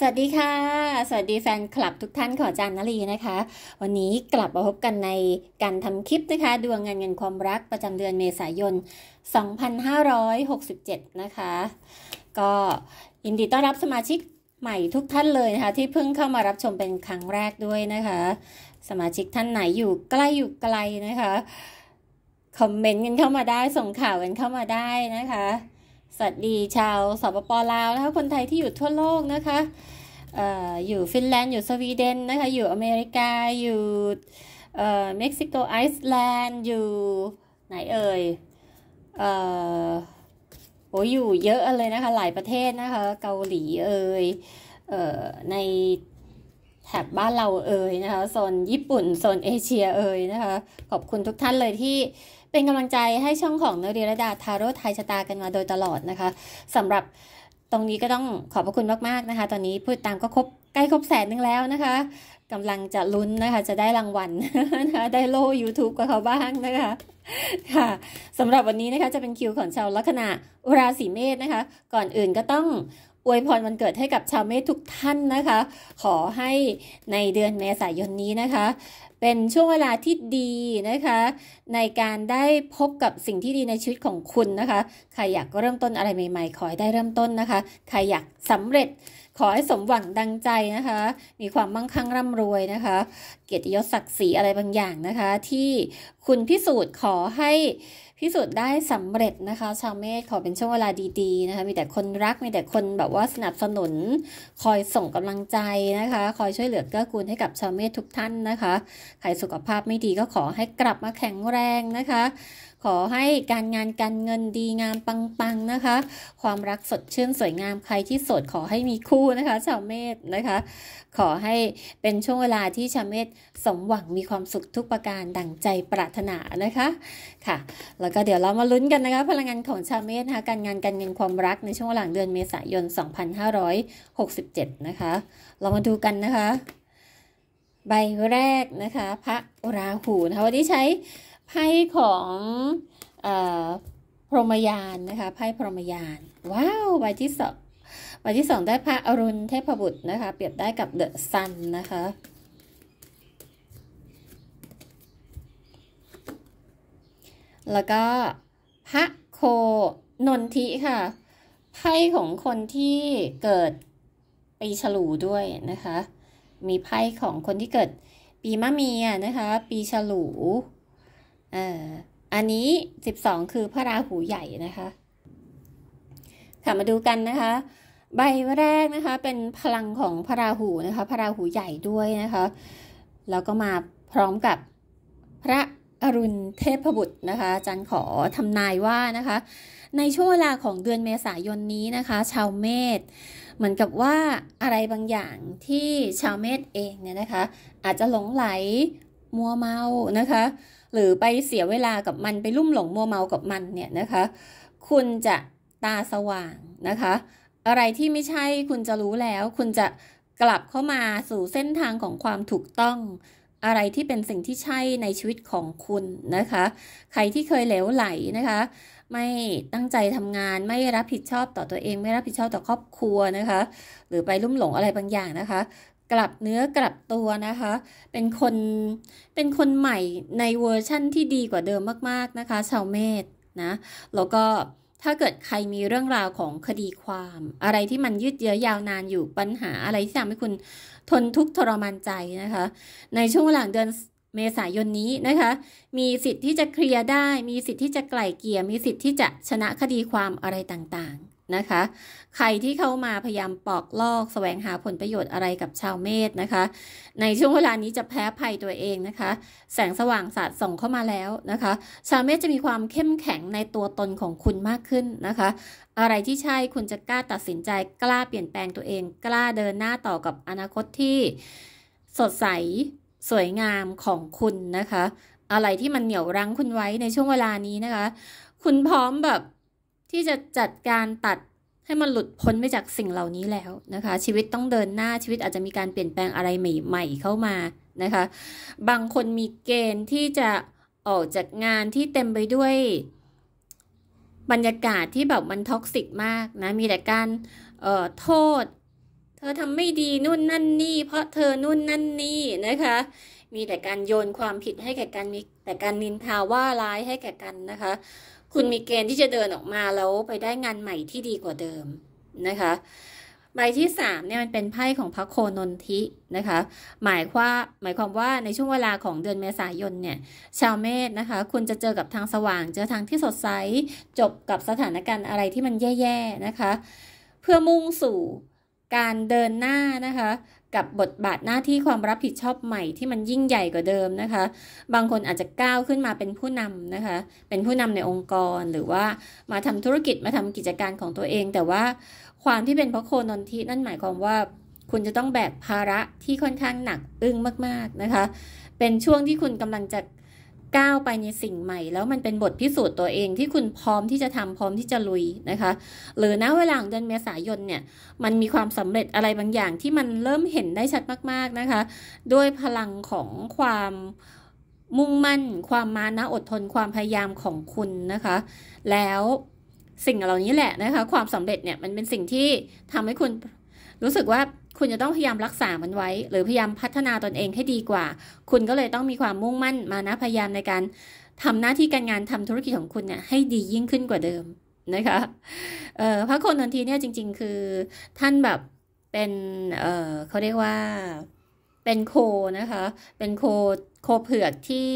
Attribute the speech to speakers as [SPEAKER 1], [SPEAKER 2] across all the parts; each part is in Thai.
[SPEAKER 1] สวัสดีค่ะสวัสดีแฟนคลับทุกท่านขอจานนลีนะคะ วันนี้กลับมาพบกันในการทำคลิปนะคะดวงงานเงินความรักประจำเดือนเมษายน 2567 นะคะ ก็ยินดีต้อนรับสมาชิกใหม่ทุกท่านเลยนะคะ ที่ เพิ่งเข้ามารับชมเป็นครั้งแรกด้วยนะคะ สมาชิกท่านไหนอยู่ใกล้อยู่ไกลนะคะคอมเมนต์กันเข้ามาได้ส่งข่าวกันเข้ามาได้นะคะสวัสดีชาวสปปลาวนะคะคนไทยที่อยู่ทั่วโลกนะคะออยู่ฟินแลนด์อยู่สวีเดนนะคะอยู่อเมริกาอยู่เม็กซิโกไอซ์แลนด์อยู่ไหนเอ่ยเออโอ้อยู่เยอะเลยนะคะ หลายประเทศนะคะ เกาหลีเอ่ยเออในแถบบ้านเราเอ่ยนะคะโซนญี่ปุ่นโซนเอเชียเอ่ยนะคะ ขอบคุณทุกท่านเลยที่เป็นกำลังใจให้ช่องของนรีรดาทาโร่ไทยชะตากันมาโดยตลอดนะคะสำหรับตรงนี้ก็ต้องขอบพระคุณมากๆนะคะ ตอนนี้พูดตามก็ครบใกล้ครบแสนนึงแล้วนะคะกำลังจะลุ้นนะคะ จะได้รางวัลนะคะได้โล่ YouTube กับเขาบ้างนะคะค่ะสำหรับวันนี้นะคะจะเป็นคิวของชาวลัคนาราศีเมษนะคะ ก่อนอื่นก็ต้องอวยพรวันเกิดให้กับชาวเมษทุกท่านนะคะ ขอให้ในเดือนเมษายนนี้นะคะ เป็นช่วงเวลาที่ดีนะคะ ในการได้พบกับสิ่งที่ดีในชีวิตของคุณนะคะ ใครอยากเริ่มต้นอะไรใหม่ๆ ขอให้ได้เริ่มต้นนะคะ ใครอยากสำเร็จ ขอให้สมหวังดังใจนะคะ มีความมั่งคั่งร่ำรวยนะคะ เกียรติยศศักดิ์ศรีอะไรบางอย่างนะคะ ที่คุณพิสูจน์ขอให้พิสูจน์ได้สำเร็จนะคะ ชาวเมษขอเป็นช่วงเวลาดีๆนะคะ มีแต่คนรัก มีแต่คนแบบว่าสนับสนุน คอยส่งกำลังใจนะคะ คอยช่วยเหลือเกื้อกูลให้กับชาวเมษทุกท่านนะคะ ใครสุขภาพไม่ดีก็ขอให้กลับมาแข็งแรงนะคะขอให้การงานการเงินดีงามปังๆนะคะ ความรักสดชื่นสวยงามใครที่โสดขอให้มีคู่นะคะ ชาวเมษนะคะขอให้เป็นช่วงเวลาที่ชาวเมษสมหวังมีความสุขทุกประการดั่งใจปรารถนานะคะค่ะแล้วก็เดี๋ยวเรามาลุ้นกันนะคะ พลังงานของชาวเมษนะคะการงานการเงินความรักในช่วงหลังเดือนเมษายน 2567 นะคะ เรามาดูกันนะคะ ใบแรกนะคะ พระราหูนะคะวันนี้ใช้ไพ่ของอพรหมยานนะคะไพ่พรหมยาน ว้าวใบที่สองใบที่สองได้พระอรุณเทพบุตรนะคะ เปรียบได้กับเดอะซันนะคะ แล้วก็พระโคนนทิค่ะไพ่ของคนที่เกิดปีฉลูด้วยนะคะ มีไพ่ของคนที่เกิดปีมะเมียนะคะ ปีฉลูอ่ออันนี้สิบสองคือพระราหูใหญ่นะคะค่ะมาดูกันนะคะ ใบแรกนะคะเป็นพลังของพระราหูนะคะ พระราหูใหญ่ด้วยนะคะ แล้วก็มาพร้อมกับพระอรุณเทพบุตรนะคะจันขอทำนายว่านะคะ ในช่วงเวลาของเดือนเมษายนนี้นะคะ ชาวเมษ เหมือนกับว่าอะไรบางอย่างที่ชาวเมษเองเนี่ยนะคะ อาจจะหลงไหลมัวเมานะคะหรือไปเสียเวลากับมันไปลุ่มหลงมัวเมากับมันเนี่ยนะคะ คุณจะตาสว่างนะคะ อะไรที่ไม่ใช่คุณจะรู้แล้ว คุณจะกลับเข้ามาสู่เส้นทางของความถูกต้อง อะไรที่เป็นสิ่งที่ใช่ในชีวิตของคุณนะคะ ใครที่เคยเหลวไหลนะคะ ไม่ตั้งใจทำงานไม่รับผิดชอบต่อตัวเอง ไม่รับผิดชอบต่อครอบครัวนะคะ หรือไปลุ่มหลงอะไรบางอย่างนะคะกลับเนื้อกลับตัวนะคะเป็นคนเป็นคนใหม่ในเวอร์ชั่นที่ดีกว่าเดิมมากๆนะคะ ชาวเมธนะแล้วก็ถ้าเกิดใครมีเรื่องราวของคดีความ อะไรที่มันยืดเยื้อยาวนานอยู่ปัญหาอะไรที่ทำให้คุณทนทุกข์ทรมานใจนะคะ ในช่วงหลังเดือนเมษายนนี้นะคะ มีสิทธิ์ที่จะเคลียร์ได้ มีสิทธิ์ที่จะไกล่เกลี่ยมีสิทธิ์ที่จะชนะคดีความอะไรต่างๆนะคะใครที่เข้ามาพยายามปอกลอกสแสวงหาผลประโยชน์อะไรกับชาวเมธนะคะ ในช่วงเวลานี้จะแพ้ภัยตัวเองนะคะ แสงสว่างสาดส่องเข้ามาแล้วนะคะ ชาวเมธจะมีความเข้มแข็งในตัวตนของคุณมากขึ้นนะคะ อะไรที่ใช่คุณจะกล้าตัดสินใจกล้าเปลี่ยนแปลงตัวเอง กล้าเดินหน้าต่อกับอนาคตที่ สดใสสวยงามของคุณนะคะ อะไรที่มันเหนี่ยวรั้งคุณไว้ในช่วงเวลานี้นะคะ คุณพร้อมแบบที่จะจัดการตัดให้มันหลุดพ้นไปจากสิ่งเหล่านี้แล้วนะคะ ชีวิตต้องเดินหน้าชีวิตอาจจะมีการเปลี่ยนแปลงอะไรใหม่ ๆ เข้ามานะคะ บางคนมีเกณฑ์ที่จะออกจากงานที่เต็มไปด้วย บรรยากาศที่แบบมันท็อกซิกมากนะมีแต่การเอ่อโทษ เธอทำไม่ดีนู่นนั่นนี่ เพราะเธอนู่นนั่นนี่นะคะ มีแต่การโยนความผิดให้แก่กันมีแต่การนินทาว่าร้ายให้แก่กันนะคะคุณมีเกณฑ์ที่จะเดินออกมาแล้วไปได้งานใหม่ที่ดีกว่าเดิมนะคะ ใบที่สามเนี่ยมันเป็นไพ่ของพระโคนนทินะคะ หมายว่าหมายความว่าในช่วงเวลาของเดือนเมษายนเนี่ย ชาวเมษนะคะ คุณจะเจอกับทางสว่างเจอทางที่สดใสจบกับสถานการณ์อะไรที่มันแย่ๆนะคะ เพื่อมุ่งสู่การเดินหน้านะคะกับบทบาทหน้าที่ความรับผิดชอบใหม่ที่มันยิ่งใหญ่กว่าเดิมนะคะ บางคนอาจจะก้าวขึ้นมาเป็นผู้นำนะคะเป็นผู้นำในองค์กรหรือว่ามาทำธุรกิจมาทำกิจการของตัวเอง แต่ว่าความที่เป็นพระโคนนทินั่นหมายความว่า คุณจะต้องแบกภาระที่ค่อนข้างหนักอึ้งมากๆนะคะ เป็นช่วงที่คุณกำลังจะก้าวไปในสิ่งใหม่แล้วมันเป็นบทพิสูจน์ตัวเองที่คุณพร้อมที่จะทำพร้อมที่จะลุยนะคะ หรือณเวลาเดือนเมษายนเนี่ยมันมีความสำเร็จอะไรบางอย่างที่มันเริ่มเห็นได้ชัดมาก ๆนะคะด้วยพลังของความมุ่งมั่นความมานะอดทนความพยายามของคุณนะคะ แล้วสิ่งเหล่านี้แหละนะคะความสำเร็จเนี่ยมันเป็นสิ่งที่ทำให้คุณ รู้สึกว่าคุณจะต้องพยายามรักษามันไว้หรือพยายามพัฒนาตนเองให้ดีกว่า คุณก็เลยต้องมีความมุ่งมั่นมานะพยายามในการทำหน้าที่การงานทำธุรกิจของคุณเนี่ยให้ดียิ่งขึ้นกว่าเดิม นะคะเพระโคนันทีเนี่ยจริงๆคือท่านแบบเป็นเเขาเรียกว่าเป็นโคนะคะ เป็นโคโคเผือกที่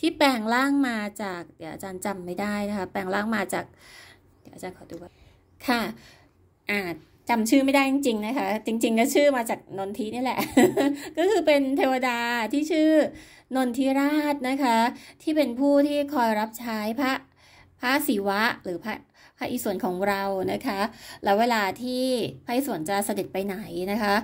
[SPEAKER 1] ที่แปลงร่างมาจากเดี๋ยวอาจารย์จำไม่ได้นะคะแปลงร่างมาจาก เดี๋ยวอาจารย์ขอดูว่าค่ะอ่าจำชื่อไม่ได้จริงๆนะคะ จริงๆก็ชื่อมาจากนนทินี่แหละ ก็คือเป็นเทวดาที่ชื่อนนทิราชนะคะ ที่เป็นผู้ที่คอยรับใช้พระพระศิวะหรือพระพระอิศวรของเรานะคะแล้วเวลาที่พระอิศวรจะเสด็จไปไหนนะคะ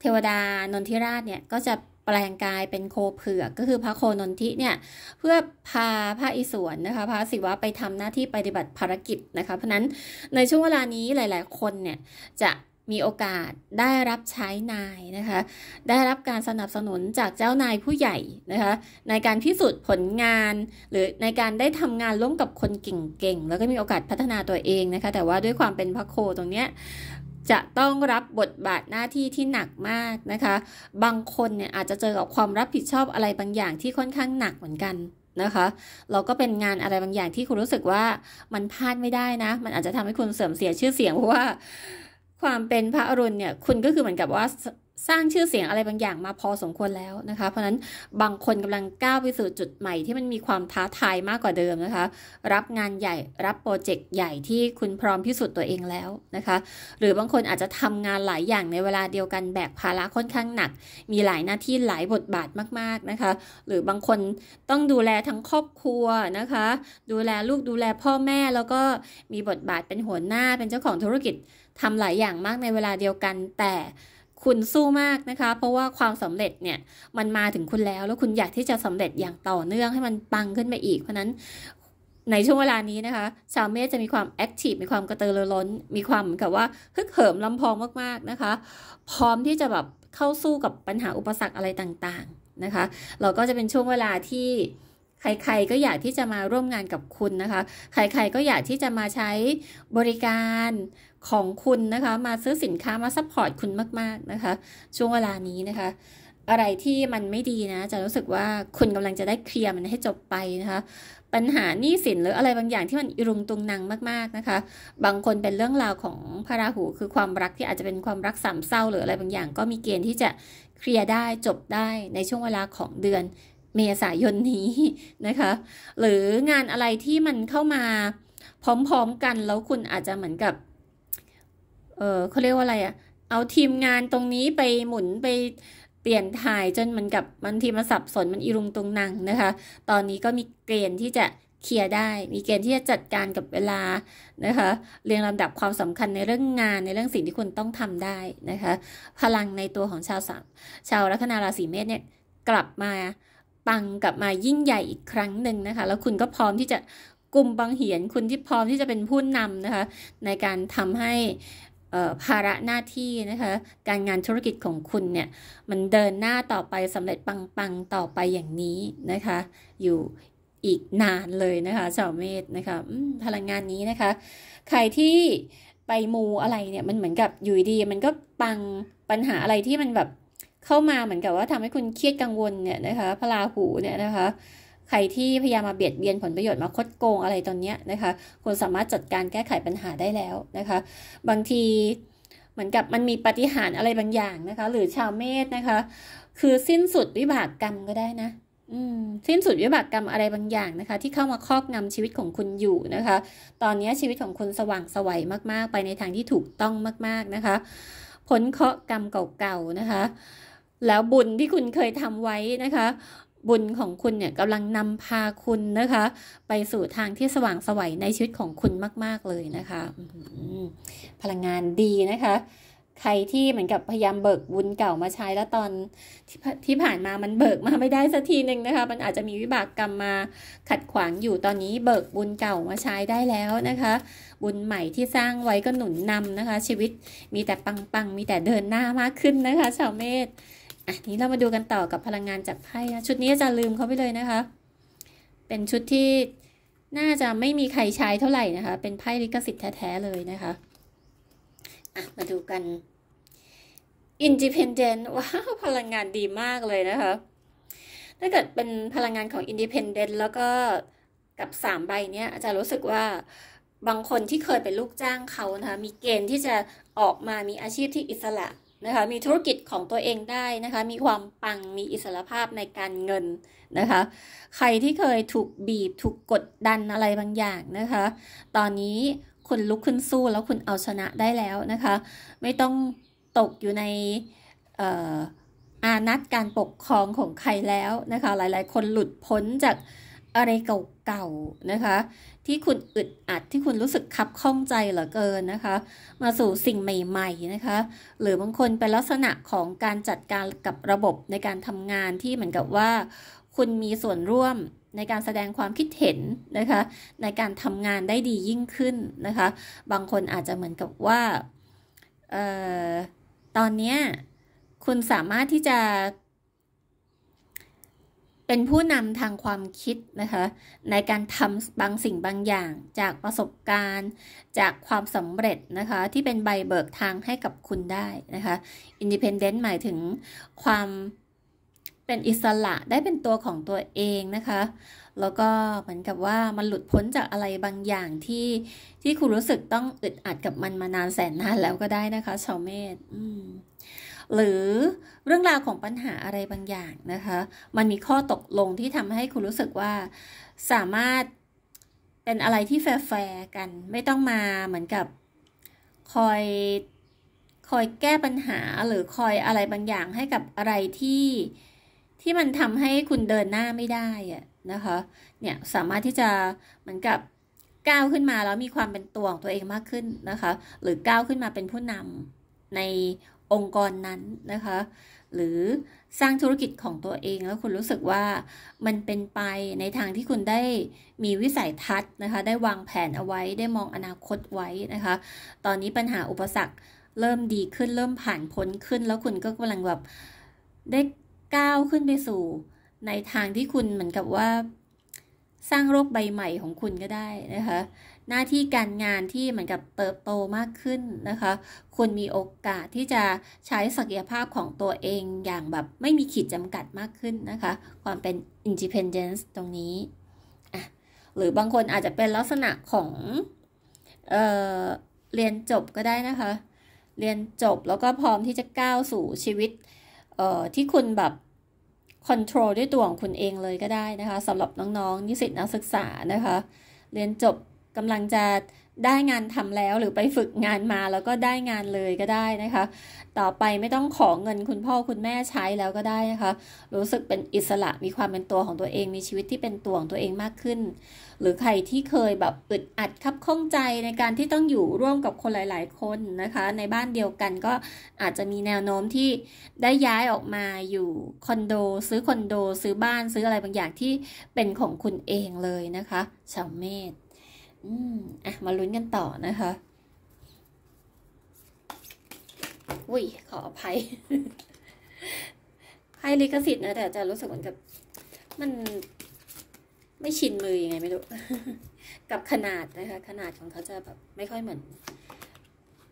[SPEAKER 1] เทวดานนทิราชเนี่ยก็จะแปลงกายเป็นโคเผือก ก็คือพระโคนนทิเนี่ย เพื่อพาพระอิศวรนะคะพระศิวะไปทำหน้าที่ปฏิบัติภารกิจนะคะ เพราะนั้นในช่วงเวลานี้หลายๆคนเนี่ยจะมีโอกาสได้รับใช้นายนะคะ ได้รับการสนับสนุนจากเจ้านายผู้ใหญ่นะคะ ในการพิสูจน์ผลงานหรือในการได้ทำงานร่วมกับคนเก่งๆ แล้วก็มีโอกาสพัฒนาตัวเองนะคะ แต่ว่าด้วยความเป็นพระโคตรงเนี้ยจะต้องรับบทบาทหน้าที่ที่หนักมากนะคะ บางคนเนี่ยอาจจะเจอกับความรับผิดชอบอะไรบางอย่างที่ค่อนข้างหนักเหมือนกันนะคะ เราก็เป็นงานอะไรบางอย่างที่คุณรู้สึกว่ามันพลาดไม่ได้นะ มันอาจจะทำให้คุณเสื่อมเสียชื่อเสียงเพราะว่า ความเป็นพระอรุณเนี่ยคุณก็คือเหมือนกับว่าสร้างชื่อเสียงอะไรบางอย่างมาพอสมควรแล้วนะคะ เพราะนั้นบางคนกำลังก้าวไปสู่จุดใหม่ที่มันมีความท้าทายมากกว่าเดิมนะคะ รับงานใหญ่ รับโปรเจกต์ใหญ่ที่คุณพร้อมพิสูจน์ตัวเองแล้วนะคะ หรือบางคนอาจจะทำงานหลายอย่างในเวลาเดียวกัน แบกภาระค่อนข้างหนัก มีหลายหน้าที่หลายบทบาทมาก ๆ นะคะ หรือบางคนต้องดูแลทั้งครอบครัวนะคะ ดูแลลูกดูแลพ่อแม่แล้วก็มีบทบาทเป็นหัวหน้าเป็นเจ้าของธุรกิจทำหลายอย่างมากในเวลาเดียวกันแต่คุณสู้มากนะคะเพราะว่าความสำเร็จเนี่ย มันมาถึงคุณแล้วแล้วคุณอยากที่จะสำเร็จอย่างต่อเนื่องให้มันปังขึ้นไปอีกเพราะนั้นในช่วงเวลานี้นะคะ ชาวเมษจะมีความแอคทีฟมีความกระตือรือร้น มีความเหมือนกับว่าฮึกเหิมลำพองมาก ๆ นะคะ พร้อมที่จะแบบเข้าสู้กับปัญหาอุปสรรคอะไรต่างๆนะคะ เราก็จะเป็นช่วงเวลาที่ใคร ๆก็อยากที่จะมาร่วมงานกับคุณนะคะใครๆก็อยากที่จะมาใช้บริการของคุณนะคะมาซื้อสินค้ามา ซัพพอร์ตคุณมาก ๆ นะคะ ช่วงเวลานี้นะคะ อะไรที่มันไม่ดีนะจะรู้สึกว่าคุณกำลังจะได้เคลียร์มันให้จบไปนะคะปัญหาหนี้สิน หรืออะไรบางอย่างที่มันอิรุงตุงนัง มาก ๆ นะคะ บางคนเป็นเรื่องราวของพระราหูคือความรักที่อาจจะเป็นความรักสามเศร้า หรืออะไรบางอย่าง ก็มีเกณฑ์ที่จะเคลียร์ได้จบได้ในช่วงเวลาของเดือนเมษายนนี้นะคะ หรืองานอะไรที่มันเข้ามา พร้อมๆ กันแล้วคุณอาจจะเหมือนกับเออเขาเรียกว่าอะไรอะ่ะเอาทีมงานตรงนี้ไปหมุนไปเปลี่ยนถ่ายจนมันกับบางทีมันสับสนมันอีรุงตรงนังนะคะ ตอนนี้ก็มีเกณฑ์ที่จะเคลียร์ได้ มีเกณฑ์ที่จะจัดการกับเวลานะคะเรียงลำดับความสำคัญในเรื่องงานในเรื่องสิ่งที่คุณต้องทำได้นะคะ พลังในตัวของชาวสามชาวลัคนาราศีเมษเนี่ยกลับมาปังกลับมายิ่งใหญ่อีกครั้งหนึ่งนะคะ แล้วคุณก็พร้อมที่จะกลุ่มบางเหียนคุณที่พร้อมที่จะเป็นผู้นำนะคะ ในการทำให้ภาระหน้าที่นะคะ การงานธุรกิจของคุณเนี่ย มันเดินหน้าต่อไปสำเร็จปังๆต่อไปอย่างนี้นะคะ อยู่อีกนานเลยนะคะ ชาวเมธนะคะพลังงานนี้นะคะ ใครที่ไปมูอะไรเนี่ย มันเหมือนกับ อยู่ดีมันก็ปังปัญหาอะไรที่มันแบบเข้ามาเหมือนกับว่าทำให้คุณเครียดกังวลเนี่ยนะคะพลาหูเนี่ยนะคะใคร ที่พยายามมาเบียดเบียนผลประโยชน์มาคดโกงอะไรตอนนี้นะคะ คุณสามารถจัดการแก้ไขปัญหาได้แล้วนะคะ บางทีเหมือนกับมันมีปฏิหารอะไรบางอย่างนะคะ หรือชาวเมธนะคะ คือสิ้นสุดวิบากกรรมก็ได้นะสิ้นสุดวิบากกรรมอะไรบางอย่างนะคะ ที่เข้ามาครอบงำาชีวิตของคุณอยู่นะคะ ตอนนี้ชีวิตของคุณสว่างสวัยมากๆ ไปในทางที่ถูกต้องมาก ๆนะคะ ผลเคาะกรรมเก่าๆนะคะ แล้วบุญที่คุณเคยทำไว้นะคะบุญของคุณเนี่ยกำลังนำพาคุณนะคะ ไปสู่ทางที่สว่างสวัยในชีวิตของคุณมาก ๆเลยนะคะพลังงานดีนะคะ ใครที่เหมือนกับพยายามเบิกบุญเก่ามาใช้แล้วตอนทที่ผ่านมามันเบิกมาไม่ได้สักทีหนึ่งนะคะมันอาจจะมีวิบากกรรมมาขัดขวางอยู่ตอนนี้ เบิกบุญเก่ามาใช้ได้แล้วนะคะ บุญใหม่ที่สร้างไว้ก็หนุนนำนะคะ ชีวิตมีแต่ปังๆมีแต่เดินหน้ามากขึ้นนะคะชาวเมธอ่ะนี้เรามาดูกันต่อกับพลังงานจากไพ่นะชุดนี้จะลืมเขาไปเลยนะคะ เป็นชุดที่น่าจะไม่มีใครใช้เท่าไหร่นะคะเป็นไพ่ลิขสิทธิ์แท้ๆเลยนะคะอ่ะมาดูกัน Independent ว้าวพลังงานดีมากเลยนะคะถ้าเกิดเป็นพลังงานของ Independent แล้วก็กับสามใบเนี้ยจะรรู้สึกว่าบางคนที่เคยเป็นลูกจ้างเขานะคะมีเกณฑ์ที่จะออกมามีอาชีพที่อิสระนะคะมีธุรกิจของตัวเองได้นะคะมีความปังมีอิสระภาพในการเงินนะคะ ใครที่เคยถูกบีบ ถูกกดดันอะไรบางอย่างนะคะ ตอนนี้คุณลุกขึ้นสู้แล้วคุณเอาชนะได้แล้วนะคะไม่ต้องตกอยู่ในอานัตการปกครองของใครแล้วนะคะหลายๆคนหลุดพ้นจากอะไรเก่าๆนะคะที่คุณอึดอัดที่คุณรู้สึกขับข้องใจเหลือเกินนะคะ มาสู่สิ่งใหม่ๆนะคะ หรือบางคนเป็นลักษณะของการจัดการกับระบบในการทำงานที่เหมือนกับว่า คุณมีส่วนร่วมในการแสดงความคิดเห็นนะคะ ในการทำงานได้ดียิ่งขึ้นนะคะ บางคนอาจจะเหมือนกับว่าออตอนนี้คุณสามารถที่จะเป็นผู้นำทางความคิดนะคะ ในการทำบางสิ่งบางอย่าง จากประสบการณ์ จากความสำเร็จนะคะ ที่เป็นใบเบิกทางให้กับคุณได้นะคะอินดิเพนเดนต์หมายถึงความเป็นอิสระได้เป็นตัวของตัวเองนะคะ แล้วก็เหมือนกับว่ามันหลุดพ้นจากอะไรบางอย่างที่ที่คุณรู้สึกต้องอึดอัดกับมันมานานแสนนานแล้วก็ได้นะคะ ชาวเมธอืมหรือเรื่องราวของปัญหาอะไรบางอย่างนะคะ มันมีข้อตกลงที่ทำให้คุณรู้สึกว่าสามารถเป็นอะไรที่แฟร์กันไม่ต้องมาเหมือนกับคอยคอยแก้ปัญหาหรือคอยอะไรบางอย่างให้กับอะไรที่ที่มันทำให้คุณเดินหน้าไม่ได้อะนะคะเนี่ยสามารถที่จะเหมือนกับก้าวขึ้นมาแล้วมีความเป็นตัวของตัวเองมากขึ้นนะคะหรือก้าวขึ้นมาเป็นผู้นำในองค์กรนั้นนะคะ หรือสร้างธุรกิจของตัวเองแล้วคุณรู้สึกว่ามันเป็นไปในทางที่คุณได้มีวิสัยทัศน์นะคะได้วางแผนเอาไว้ได้มองอนาคตไว้นะคะ ตอนนี้ปัญหาอุปสรรคเริ่มดีขึ้นเริ่มผ่านพ้นขึ้น แล้วคุณก็กำลังแบบได้ก้าวขึ้นไปสู่ในทางที่คุณเหมือนกับว่าสร้างโลกใบใหม่ของคุณก็ได้นะคะหน้าที่การงานที่เหมือนกับเติบโตมากขึ้นนะคะ คุณมีโอกาสที่จะใช้ศักยภาพของตัวเองอย่างแบบไม่มีขีดจำกัดมากขึ้นนะคะ ความเป็น independence ตรงนี้ หรือบางคนอาจจะเป็นลักษณะของเเรียนจบก็ได้นะคะ เรียนจบแล้วก็พร้อมที่จะก้าวสู่ชีวิต ที่คุณแบบคอนโทรลด้วยตัวของคุณเองเลยก็ได้นะคะ สำหรับน้องๆนิสิตนักศึกษานะคะ เรียนจบกำลังจะได้งานทำแล้วหรือไปฝึกงานมาแล้วก็ได้งานเลยก็ได้นะคะ ต่อไปไม่ต้องขอเงินคุณพ่อคุณแม่ใช้แล้วก็ได้นะคะ รู้สึกเป็นอิสระมีความเป็นตัวของตัวเองมีชีวิตที่เป็นตัวของตัวเองมากขึ้น หรือใครที่เคยแบบอึดอัดคับข้องใจในการที่ต้องอยู่ร่วมกับคนหลายๆ คนนะคะ ในบ้านเดียวกันก็อาจจะมีแนวโน้มที่ได้ย้ายออกมาอยู่คอนโด ซื้อคอนโดซื้อบ้านซื้ออะไรบางอย่างที่เป็นของคุณเองเลยนะคะ ชาวเมธอืมอ่ะ มาลุ้นกันต่อนะคะ อุ้ยขออภัยไพ่ลิขสิทธิ์นะแต่จะรู้สึกเหมือนกับมัน ไม่ชินมืออยังไงไม่รู้ กับขนาดนะคะ ขนาดของเขาจะแบบ ไม่ค่อยเหมือน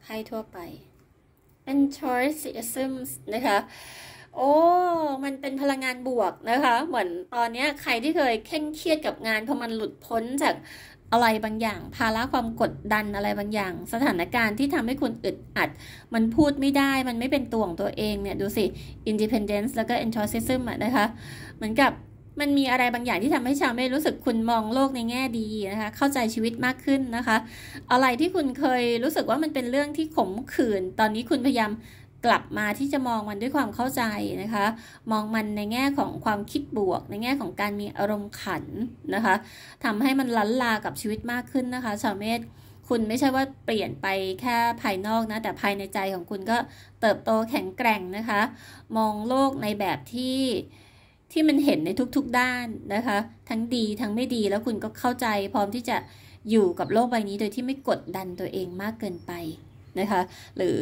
[SPEAKER 1] ไพ่ทั่วไปเป็น choiceism นะคะ โอ้ มันเป็นพลังงานบวกนะคะ เหมือนตอนนี้ใครที่เคยเคร่งเครียดกับงานพอมันหลุดพ้นจากอะไรบางอย่างภาระความกดดันอะไรบางอย่าง สถานการณ์ที่ทำให้คุณอึดอัด มันพูดไม่ได้มันไม่เป็นตัวของตัวเองเนี่ยดูสิ independence แล้วก็ enthusiasm นะคะเหมือนกับมันมีอะไรบางอย่างที่ทำให้ชาวเมรู้สึกคุณมองโลกในแง่ดีนะคะเข้าใจชีวิตมากขึ้นนะคะ อะไรที่คุณเคยรู้สึกว่ามันเป็นเรื่องที่ขมขื่นตอนนี้คุณพยายามกลับมาที่จะมองมันด้วยความเข้าใจนะคะ มองมันในแง่ของความคิดบวก ในแง่ของการมีอารมณ์ขันนะคะทำให้มันล้นลากับชีวิตมากขึ้นนะคะชาวเมธคุณไม่ใช่ว่าเปลี่ยนไปแค่ภายนอกนะ แต่ภายในใจของคุณก็เติบโตแข็งแกร่งนะคะ มองโลกในแบบที่ที่มันเห็นในทุกๆด้านนะคะ ทั้งดีทั้งไม่ดีแล้วคุณก็เข้าใจพร้อมที่จะอยู่กับโลกใบนี้โดยที่ไม่กดดันตัวเองมากเกินไปนะคะหรือ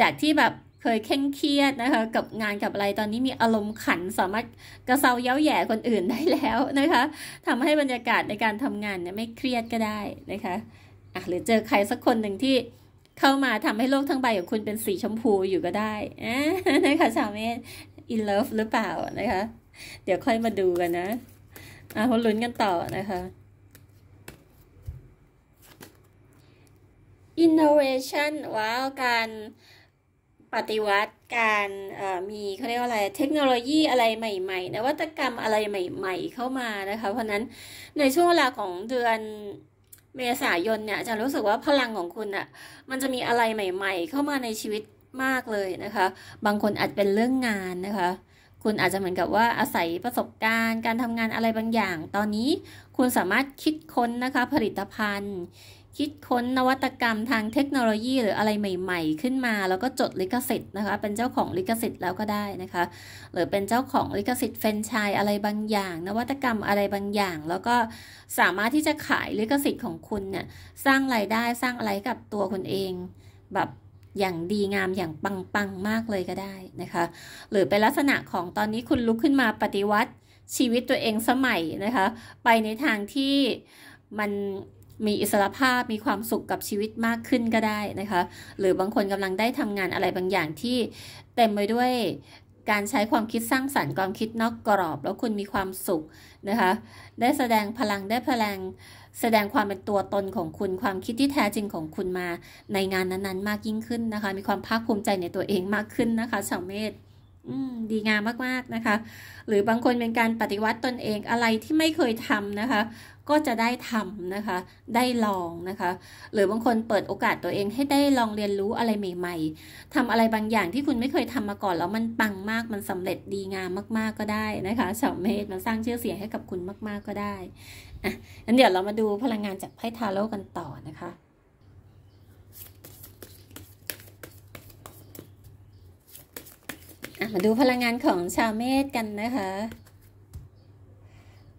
[SPEAKER 1] จากที่แบบเคยเคร่งเครียดนะคะ กับงานกับอะไรตอนนี้มีอารมณ์ขันสามารถกระเซาเย้าแย่คนอื่นได้แล้วนะคะทำให้บรรยากาศในการทำงานเนี่ยไม่เครียดก็ได้นะคะอ่ะหรือเจอใครสักคนหนึ่งที่เข้ามาทำให้โลกทั้งใบของคุณเป็นสีชมพูอยู่ก็ได้นะคะชาวเมธอินเลิฟหรือเปล่านะคะ เดี๋ยวค่อยมาดูกันนะอ่ะลุ้นกันต่อนะคะ innovation ว้าวการปฏิวัติการมีเขาเรียกว่าอะไรเทคโนโลยีอะไรใหม่ๆนวัตกรรมอะไรใหม่ๆเข้ามานะคะเพราะนั้นในช่วงเวลาของเดือนเมษายนเนี่ยจะรู้สึกว่าพลังของคุณอะ่ะมันจะมีอะไรใหม่ๆ เข้ามาในชีวิตมากเลยนะคะบางคนอาจเป็นเรื่องงานนะคะคุณอาจจะเหมือนกับว่าอาศัยประสบการณ์ การทำงานอะไรบางอย่าง ตอนนี้คุณสามารถคิดค้นนะคะผลิตภัณฑ์คิดค้นนวัตกรรมทางเทคโนโลยีหรืออะไรใหม่ ๆ ขึ้นมา แล้วก็จดลิขสิทธิ์นะคะเป็นเจ้าของลิขสิทธิ์แล้วก็ได้นะคะ หรือเป็นเจ้าของลิขสิทธิ์แฟรนไชส์อะไรบางอย่าง นวัตกรรมอะไรบางอย่าง แล้วก็สามารถที่จะขายลิขสิทธิ์ของคุณเนี่ยสร้างไรายได้สร้างอะไรกับตัวคุณเองแบบอย่างดีงามอย่างปังๆมากเลยก็ได้นะคะหรือเป็นลักษณะของตอนนี้คุณลุกขึ้นมาปฏิวัติชีวิตตัวเองสมัยนะคะไปในทางที่มันมีอิสระภาพมีความสุขกับชีวิตมากขึ้นก็ได้นะคะ หรือบางคนกำลังได้ทำงานอะไรบางอย่างที่ เต็มไปด้วยการใช้ความคิดสร้างสรรค์ความคิดนอกกรอบ แล้วคุณมีความสุขนะคะ ได้แสดงพลังได้พลังแสดงความเป็นตัวตนของคุณ ความคิดที่แท้จริงของคุณมาในงานนั้นๆ มากยิ่งขึ้นนะคะ มีความภาคภูมิใจในตัวเองมากขึ้นนะคะชาวเมธดีงามมากๆนะคะ หรือบางคนเป็นการปฏิวัติตนเองอะไรที่ไม่เคยทำนะคะก็จะได้ทำนะคะ ได้ลองนะคะ หรือบางคนเปิดโอกาสตัวเองให้ได้ลองเรียนรู้อะไรใหม่ ๆทำอะไรบางอย่างที่คุณไม่เคยทำมาก่อนแล้วมันปังมากมันสำเร็จดีงามมากๆก็ได้นะคะสาวเมธมันสร้างชื่อเสียงให้กับคุณมากๆก็ได้อ่ะงั้นเดี๋ยวเรามาดูพลังงานจากไพ่ทาโร่กันต่อนะคะ มาดูพลังงานของชาวเมธกันนะคะ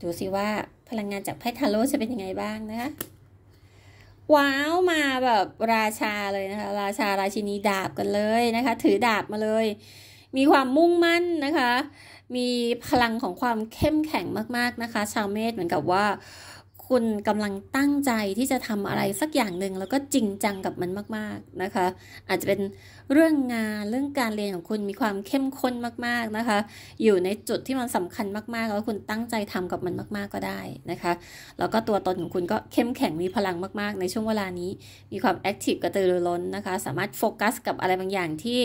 [SPEAKER 1] ดูสิว่าพลังงานจากไพ่ทาโร่จะเป็นยังไงบ้างนะคะ ว้าวมาแบบราชาเลยนะคะ ราชาราชินีดาบกันเลยนะคะ ถือดาบมาเลย มีความมุ่งมั่นนะคะ มีพลังของความเข้มแข็งมากๆนะคะ ชาวเมธเหมือนกับว่าคุณกำลังตั้งใจที่จะทำอะไร สักอย่างหนึ่ง แล้วก็จริงจังกับมันมาก ๆนะคะ อาจจะเป็นเรื่องงานเรื่องการเรียนของคุณมีความเข้มข้นมาก ๆนะคะ อยู่ในจุดที่มันสำคัญมาก ๆ แล้วคุณตั้งใจทำกับมันมาก ๆก็ได้นะคะแล้วก็ตัวตนของคุณก็เข้มแข็งมีพลังมากๆ ในช่วงเวลานี้ มีความแอคทีฟกระตือรือร้นนะคะ สามารถโฟกัส กับอะไรบางอย่างที่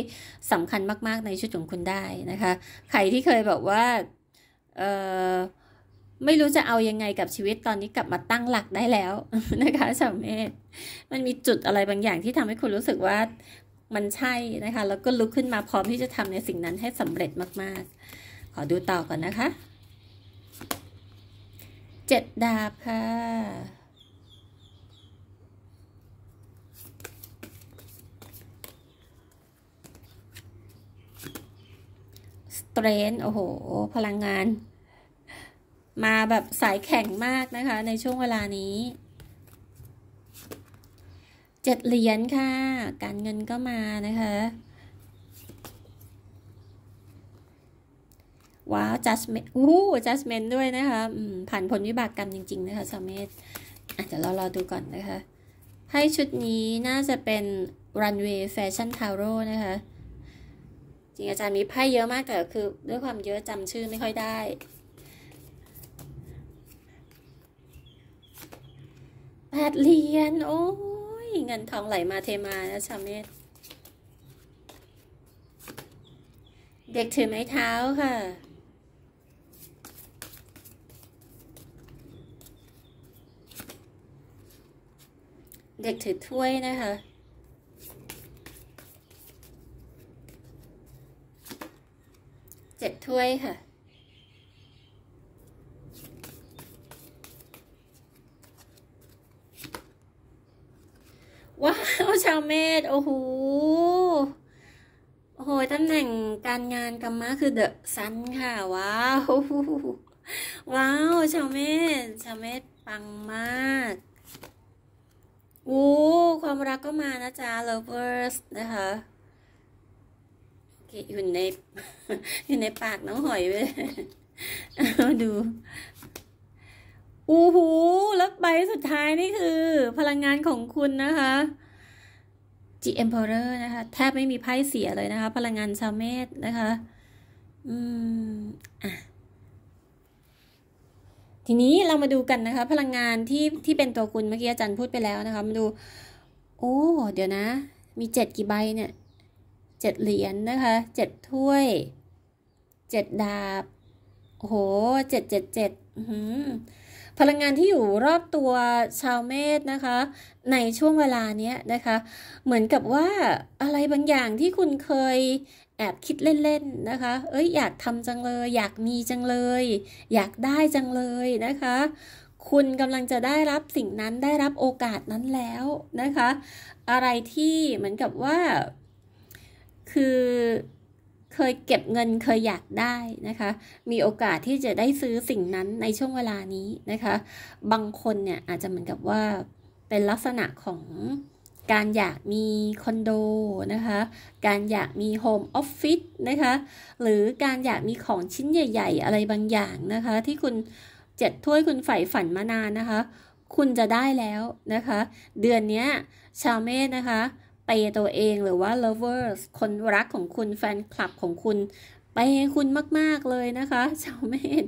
[SPEAKER 1] สำคัญมากๆในชีวิตของคุณได้นะคะใครที่เคยแบบว่าเอ่อไม่รู้จะเอายังไงกับชีวิตตอนนี้กลับมาตั้งหลักได้แล้วนะคะสาวเมธมันมีจุดอะไรบางอย่างที่ทำให้คุณรู้สึกว่ามันใช่นะคะ แล้วก็ลุกขึ้นมาพร้อมที่จะทำในสิ่งนั้นให้สำเร็จมาก ๆ ขอดูต่อก่อนนะคะเจ็ดดาบค่ะสเตรนโอ้โห พลังงานมาแบบสายแข็งมากนะคะ ในช่วงเวลานี้เจ็ดเหรียญค่ะการเงินก็มานะคะ ว้าว จัสเมนอู้จัสเมนด้วยนะคะผ่านผลวิบากกรรมจริงๆนะคะสามเมธอาจจะรอรอดูก่อนนะคะไพ่ชุดนี้น่าจะเป็นรันเวย์แฟชั่นทาโร่นะคะ จริงอาจารย์มีไพ่เยอะมากแต่คือ ด้วยความเยอะจำชื่อไม่ค่อยได้แปดเหรียญโอ้ยเงินทองไหลมาเทมานะชาวเมธเด็กถือไม้เท้าค่ะ เด็กถือถ้วยนะคะเจ็ดถ้วยค่ะโอ้โห โอ้โหตำแหน่งการงานกัมมะคือเดอะซันค่ะ ว้าว ว้าว ชาวเมธชาวเมธปังมากโอ้ความรักก็มานะจ๊ะ lovers นะคะ โอเค อยู่ในอยู่ในปากน้องหอยไปดูอู้หูแล้วใบสุดท้ายนี่คือ พลังงานของคุณนะคะ The Emperor นะคะแทบไม่มีไพ่เสียเลยนะคะพลังงานชาวเมษนะคะ อืม อ่ะ ทีนี้เรามาดูกันนะคะ พลังงานที่ที่เป็นตัวคุณเมื่อกี้อาจารย์พูดไปแล้วนะคะมาดู โอ้ เดี๋ยวนะ มีเจ็ดกี่ใบเนี่ยเจ็ดเหรียญนนะคะเจ็ดถ้วยเจ็ดดาบโอ้โหเจ็ดเจ็ดเจ็ดอืมพลังงานที่อยู่รอบตัวชาวเมษนะคะ ในช่วงเวลาเนี้ยนะคะ เหมือนกับว่าอะไรบางอย่างที่คุณเคยแอบคิดเล่นๆนะคะ เอ้ยอยากทำจังเลยอยากมีจังเลย อยากได้จังเลยนะคะ คุณกำลังจะได้รับสิ่งนั้นได้รับโอกาสนั้นแล้วนะคะ อะไรที่เหมือนกับว่าคือเคยเก็บเงินเคยอยากได้นะคะ มีโอกาสที่จะได้ซื้อสิ่งนั้นในช่วงเวลานี้นะคะ บางคนเนี่ยอาจจะเหมือนกับว่าเป็นลักษณะของการอยากมีคอนโดนะคะการอยากมีโฮมออฟฟิศนะคะ หรือการอยากมีของชิ้นใหญ่ ๆอะไรบางอย่างนะคะ ที่คุณเจ็ดถ้วยคุณใฝ่ฝันมานานนะคะ คุณจะได้แล้วนะคะ เดือนนี้ชาวเมษนะคะเปตัวเองหรือว่า lovers คนรักของคุณแฟนคลับของคุณไปคุณมาก ๆ เลยนะคะ ชาวเมธ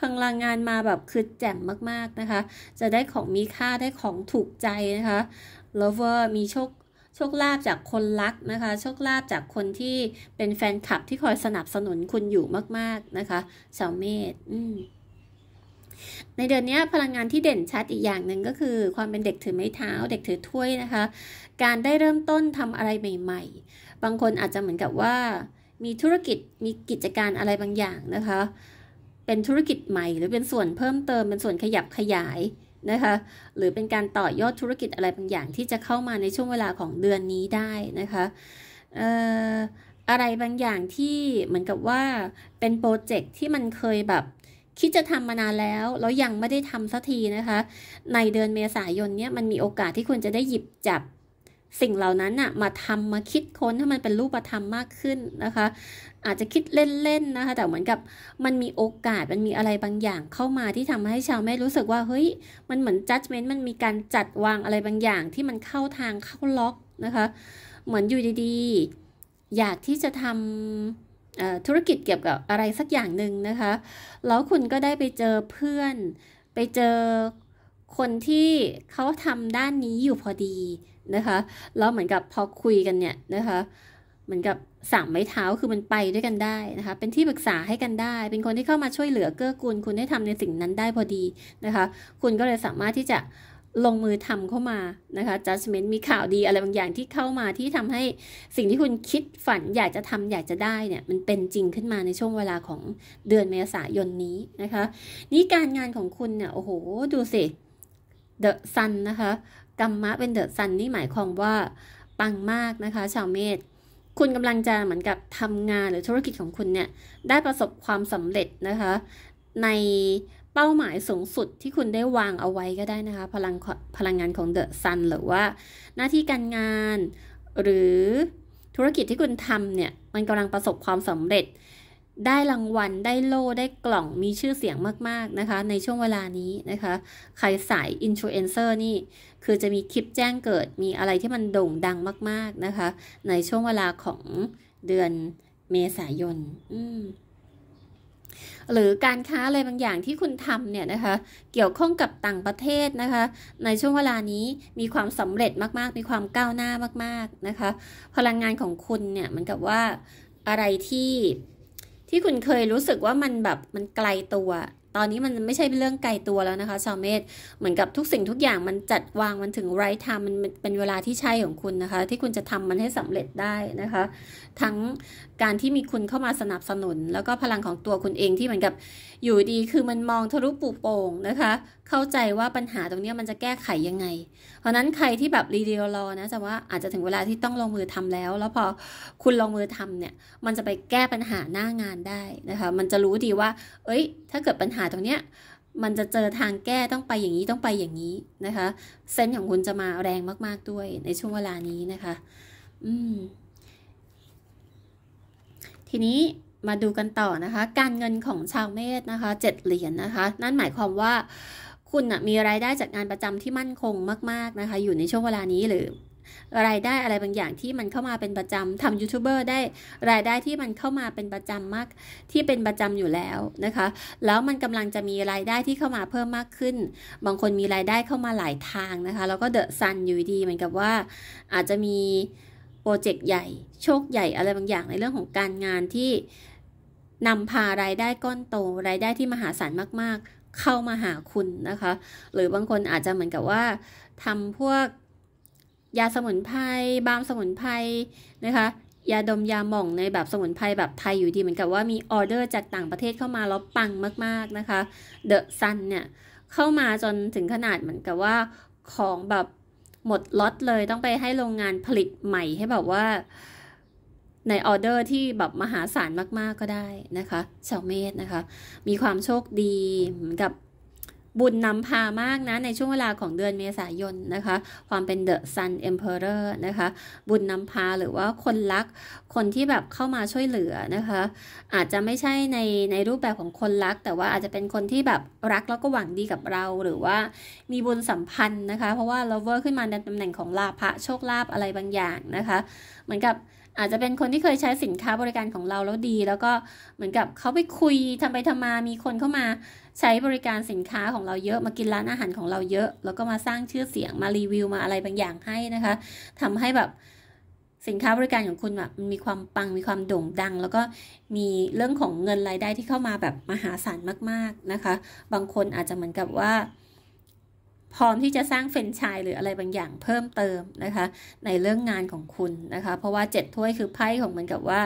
[SPEAKER 1] พลังงานมาแบบคือแจ่มมาก ๆ นะคะ จะได้ของมีค่าได้ของถูกใจนะคะ lover มีโชค โชคลาภจากคนรักนะคะ โชคลาภจากคนที่เป็นแฟนคลับที่คอยสนับสนุนคุณอยู่มาก ๆ นะคะ ชาวเมธอืมในเดือนนี้พลังงานที่เด่นชัดอีกอย่างหนึ่งก็คือความเป็นเด็กถือไม้เท้า เด็กถือถ้วยนะคะ การได้เริ่มต้นทำอะไรใหม่ ๆ บางคนอาจจะเหมือนกับว่า มีธุรกิจมีกิจการอะไรบางอย่างนะคะ เป็นธุรกิจใหม่หรือเป็นส่วนเพิ่มเติมเป็นส่วนขยับขยายนะคะ หรือเป็นการต่อยอดธุรกิจอะไรบางอย่าง ที่จะเข้ามาในช่วงเวลาของเดือนนี้ได้นะคะอะไรบางอย่างที่เหมือนกับว่าเป็นโปรเจกต์ที่มันเคยแบบคิดจะทำมานานแล้ว แล้วยังไม่ได้ทำสักทีนะคะ ในเดือนเมษายนเนี่ยมันมีโอกาสที่คุณจะได้หยิบจับสิ่งเหล่านั้นน่ะ มา ทำ มาคิดค้นให้มันเป็นรูปธรรมมากขึ้นนะคะ อาจจะคิดเล่นๆนะคะ แต่เหมือนกับมันมีโอกาส มันมีอะไรบางอย่างเข้ามาที่ทำให้ชาวแม่รู้สึกว่าเฮ้ย มันเหมือนจัดเม้นต์มันมีการจัดวางอะไรบางอย่างที่มันเข้าทางเข้าล็อกนะคะ เหมือนอยู่ดี ๆ อยากที่จะทำธุรกิจเกี่ยวกับอะไรสักอย่างหนึ่งนะคะ แล้วคุณก็ได้ไปเจอเพื่อน ไปเจอคนที่เขาทำด้านนี้อยู่พอดีนะคะ แล้วเหมือนกับพอคุยกันเนี่ยนะคะ เหมือนกับสามไม้เท้าคือมันไปด้วยกันได้นะคะ เป็นที่ปรึกษาให้กันได้ เป็นคนที่เข้ามาช่วยเหลือเกื้อกูลคุณได้ทำในสิ่งนั้นได้พอดีนะคะ คุณก็เลยสามารถที่จะลงมือทำเข้ามานะคะ judgment มีข่าวดีอะไรบางอย่างที่เข้ามาที่ทำให้สิ่งที่คุณคิดฝันอยากจะทำอยากจะได้เนี่ยมันเป็นจริงขึ้นมาในช่วงเวลาของเดือนเมษายนนี้นะคะนี่การงานของคุณเนี่ยโอ้โหดูสิ the sun นะคะกรรมะเป็น the sun นี่หมายความว่าปังมากนะคะ ชาวเมษคุณกำลังจะเหมือนกับทำงานหรือธุรกิจของคุณเนี่ยได้ประสบความสำเร็จนะคะในเป้าหมายสูงสุดที่คุณได้วางเอาไว้ก็ได้นะคะ พลังพลังงานของเดอะซันหรือว่า หน้าที่การงานหรือธุรกิจที่คุณทำเนี่ย มันกำลังประสบความสำเร็จ ได้รางวัลได้โล่ ได้กล่องมีชื่อเสียงมาก ๆ นะคะ ในช่วงเวลานี้นะคะ ใครสายอินฟลูเอนเซอร์นี่ คือจะมีคลิปแจ้งเกิดมีอะไรที่มันโด่งดังมาก ๆ นะคะ ในช่วงเวลาของเดือนเมษายนอืมหรือการค้าอะไรบางอย่างที่คุณทำเนี่ยนะคะ เกี่ยวข้องกับต่างประเทศนะคะ ในช่วงเวลานี้มีความสำเร็จมากๆ มีความก้าวหน้ามาก ๆ นะคะ พลังงานของคุณเนี่ยมันกับว่าอะไรที่ที่คุณเคยรู้สึกว่ามันแบบมันไกลตัว ตอนนี้มันไม่ใช่เป็นเรื่องไกลตัวแล้วนะคะ ชาวเมธเหมือนกับทุกสิ่งทุกอย่างมันจัดวางมันถึงไรท์มันเป็นเวลาที่ใช่ของคุณนะคะ ที่คุณจะทำมันให้สำเร็จได้นะคะ ทั้งการที่มีคุณเข้ามาสนับสนุน แล้วก็พลังของตัวคุณเองที่เหมือนกับอยู่ดีคือมันมองทะลุปูโป่งนะคะ เข้าใจว่าปัญหาตรงนี้มันจะแก้ไขยังไง เพราะนั้นใครที่แบบรีเดียรอนะจะว่าอาจจะถึงเวลาที่ต้องลงมือทำแล้ว แล้วพอคุณลงมือทำเนี่ย มันจะไปแก้ปัญหาหน้างานได้นะคะ มันจะรู้ดีว่า เอ้ย ถ้าเกิดปัญหาตรงเนี้ย มันจะเจอทางแก้ต้องไปอย่างนี้ต้องไปอย่างนี้นะคะเส้นของคุณจะมาแรงมากๆด้วยในช่วงเวลานี้นะคะ อืมทีนี้มาดูกันต่อนะคะ การเงินของชาวเมษนะคะเจ็ดเหรียญนนะคะ นั่นหมายความว่าคุณนะมีรายได้จากงานประจำที่มั่นคงมากๆนะคะอยู่ในช่วงเวลานี้หรือรายได้อะไรบางอย่างที่มันเข้ามาเป็นประจำทำยูทูบเบอร์ได้รายได้ที่มันเข้ามาเป็นประจำมาก ที่เป็นประจำอยู่แล้วนะคะ แล้วมันกำลังจะมีรายได้ที่เข้ามาเพิ่มมากขึ้น บางคนมีรายได้เข้ามาหลายทางนะคะแล้วก็เดอะซันอยู่ดีเหมือนกับว่า อาจจะมีโปรเจกต์ใหญ่โชคใหญ่อะไรบางอย่างในเรื่องของการงานที่นำพารายได้ก้อนโตรายได้ที่มหาศาลมากๆ เข้ามาหาคุณ นะคะ หรือบางคนอาจจะเหมือนกับว่าทำพวกยาสมุนไพรบามสมุนไพรนะคะ ยาดมยาหม่องในแบบสมุนไพรแบบไทยอยู่ดีเหมือนกับว่ามีออเดอร์จากต่างประเทศเข้ามาแล้วปังมากๆนะคะเดอะซันเนี่ยเข้ามาจนถึงขนาดเหมือนกับว่าของแบบหมดล็อตเลยต้องไปให้โรงงานผลิตใหม่ให้แบบว่าในออเดอร์ที่แบบมหาศาลมาก ๆ ก็ได้นะคะ ชาวเมธนะคะ มีความโชคดีเหมือนกับบุญนำพามากนะในช่วงเวลาของเดือนเมษายนนะคะ ความเป็น The Sun Emperor นะคะบุญนำพาหรือว่าคนรักคนที่แบบเข้ามาช่วยเหลือนะคะ อาจจะไม่ใช่ในในรูปแบบของคนรักแต่ว่าอาจจะเป็นคนที่แบบรักแล้วก็หวังดีกับเราหรือว่ามีบุญสัมพันธ์นะคะ เพราะว่า lover ขึ้นมาในตำแหน่งของลาภะโชคลาภอะไรบางอย่างนะคะ เหมือนกับอาจจะเป็นคนที่เคยใช้สินค้าบริการของเราแล้วดี แล้วก็เหมือนกับเขาไปคุยทำไปทำมามีคนเข้ามาใช้บริการสินค้าของเราเยอะมากินร้านอาหาร ของเราเยอะ แล้วก็มาสร้างชื่อเสียงมารีวิวมาอะไรบางอย่างให้นะคะ ทำให้แบบสินค้าบริการของคุณแบบมีความปัง มีความโด่งดัง แล้วก็มีเรื่องของเงินรายได้ที่เข้ามาแบบมหาศาลมาก ๆนะคะ บางคนอาจจะเหมือนกับว่าพร้อมที่จะสร้างเฟรนชายหรืออะไรบางอย่างเพิ่มเติมนะคะ ในเรื่องงานของคุณนะคะ เพราะว่า7ถ้วยคือไพ่ของเหมือนกับว่า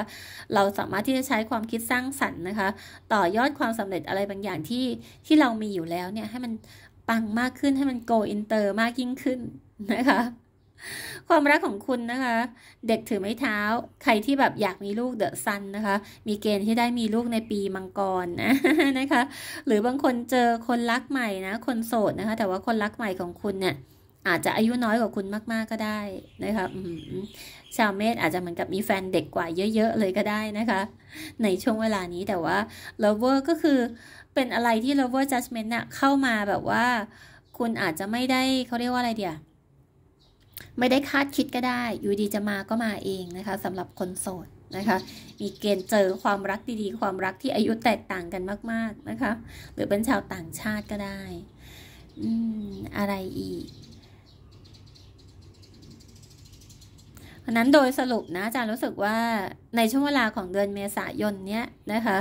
[SPEAKER 1] เราสามารถที่จะใช้ความคิดสร้างสรรค์นะคะ ต่อยอดความสำเร็จอะไรบางอย่างที่ที่เรามีอยู่แล้วเนี่ยให้มันปังมากขึ้นให้มันโกอินเตอร์มากยิ่งขึ้นนะคะความรักของคุณนะคะ เด็กถือไม้เท้า ใครที่แบบอยากมีลูกเดอะซันนะคะ มีเกณฑ์ที่ได้มีลูกในปีมังกรนะนะคะ หรือบางคนเจอคนรักใหม่นะ คนโสดนะคะ แต่ว่าคนรักใหม่ของคุณเนี่ยอาจจะอายุน้อยกว่าคุณมากๆ ก็ได้นะคะ ชาวเมธอาจจะเหมือนกับมีแฟนเด็กกว่าเยอะๆ เลยก็ได้นะคะ ในช่วงเวลานี้แต่ว่า lover ก็คือ เป็นอะไรที่ lover judgment นะ่ะเข้ามาแบบว่าคุณอาจจะไม่ได้เขาเรียกว่าอะไรเดียวไม่ได้คาดคิดก็ได้ อยู่ดีจะมาก็มาเองนะคะสำหรับคนโสดนะคะ มีเกณฑ์เจอความรักดี ๆ ความรักที่อายุแตกต่างกันมาก ๆนะคะ หรือเป็นชาวต่างชาติก็ได้ อืม อะไรอีก เพราะนั้นโดยสรุปนะ อาจารย์รู้สึกว่าในช่วงเวลาของเดือนเมษายนเนี้ยนะคะ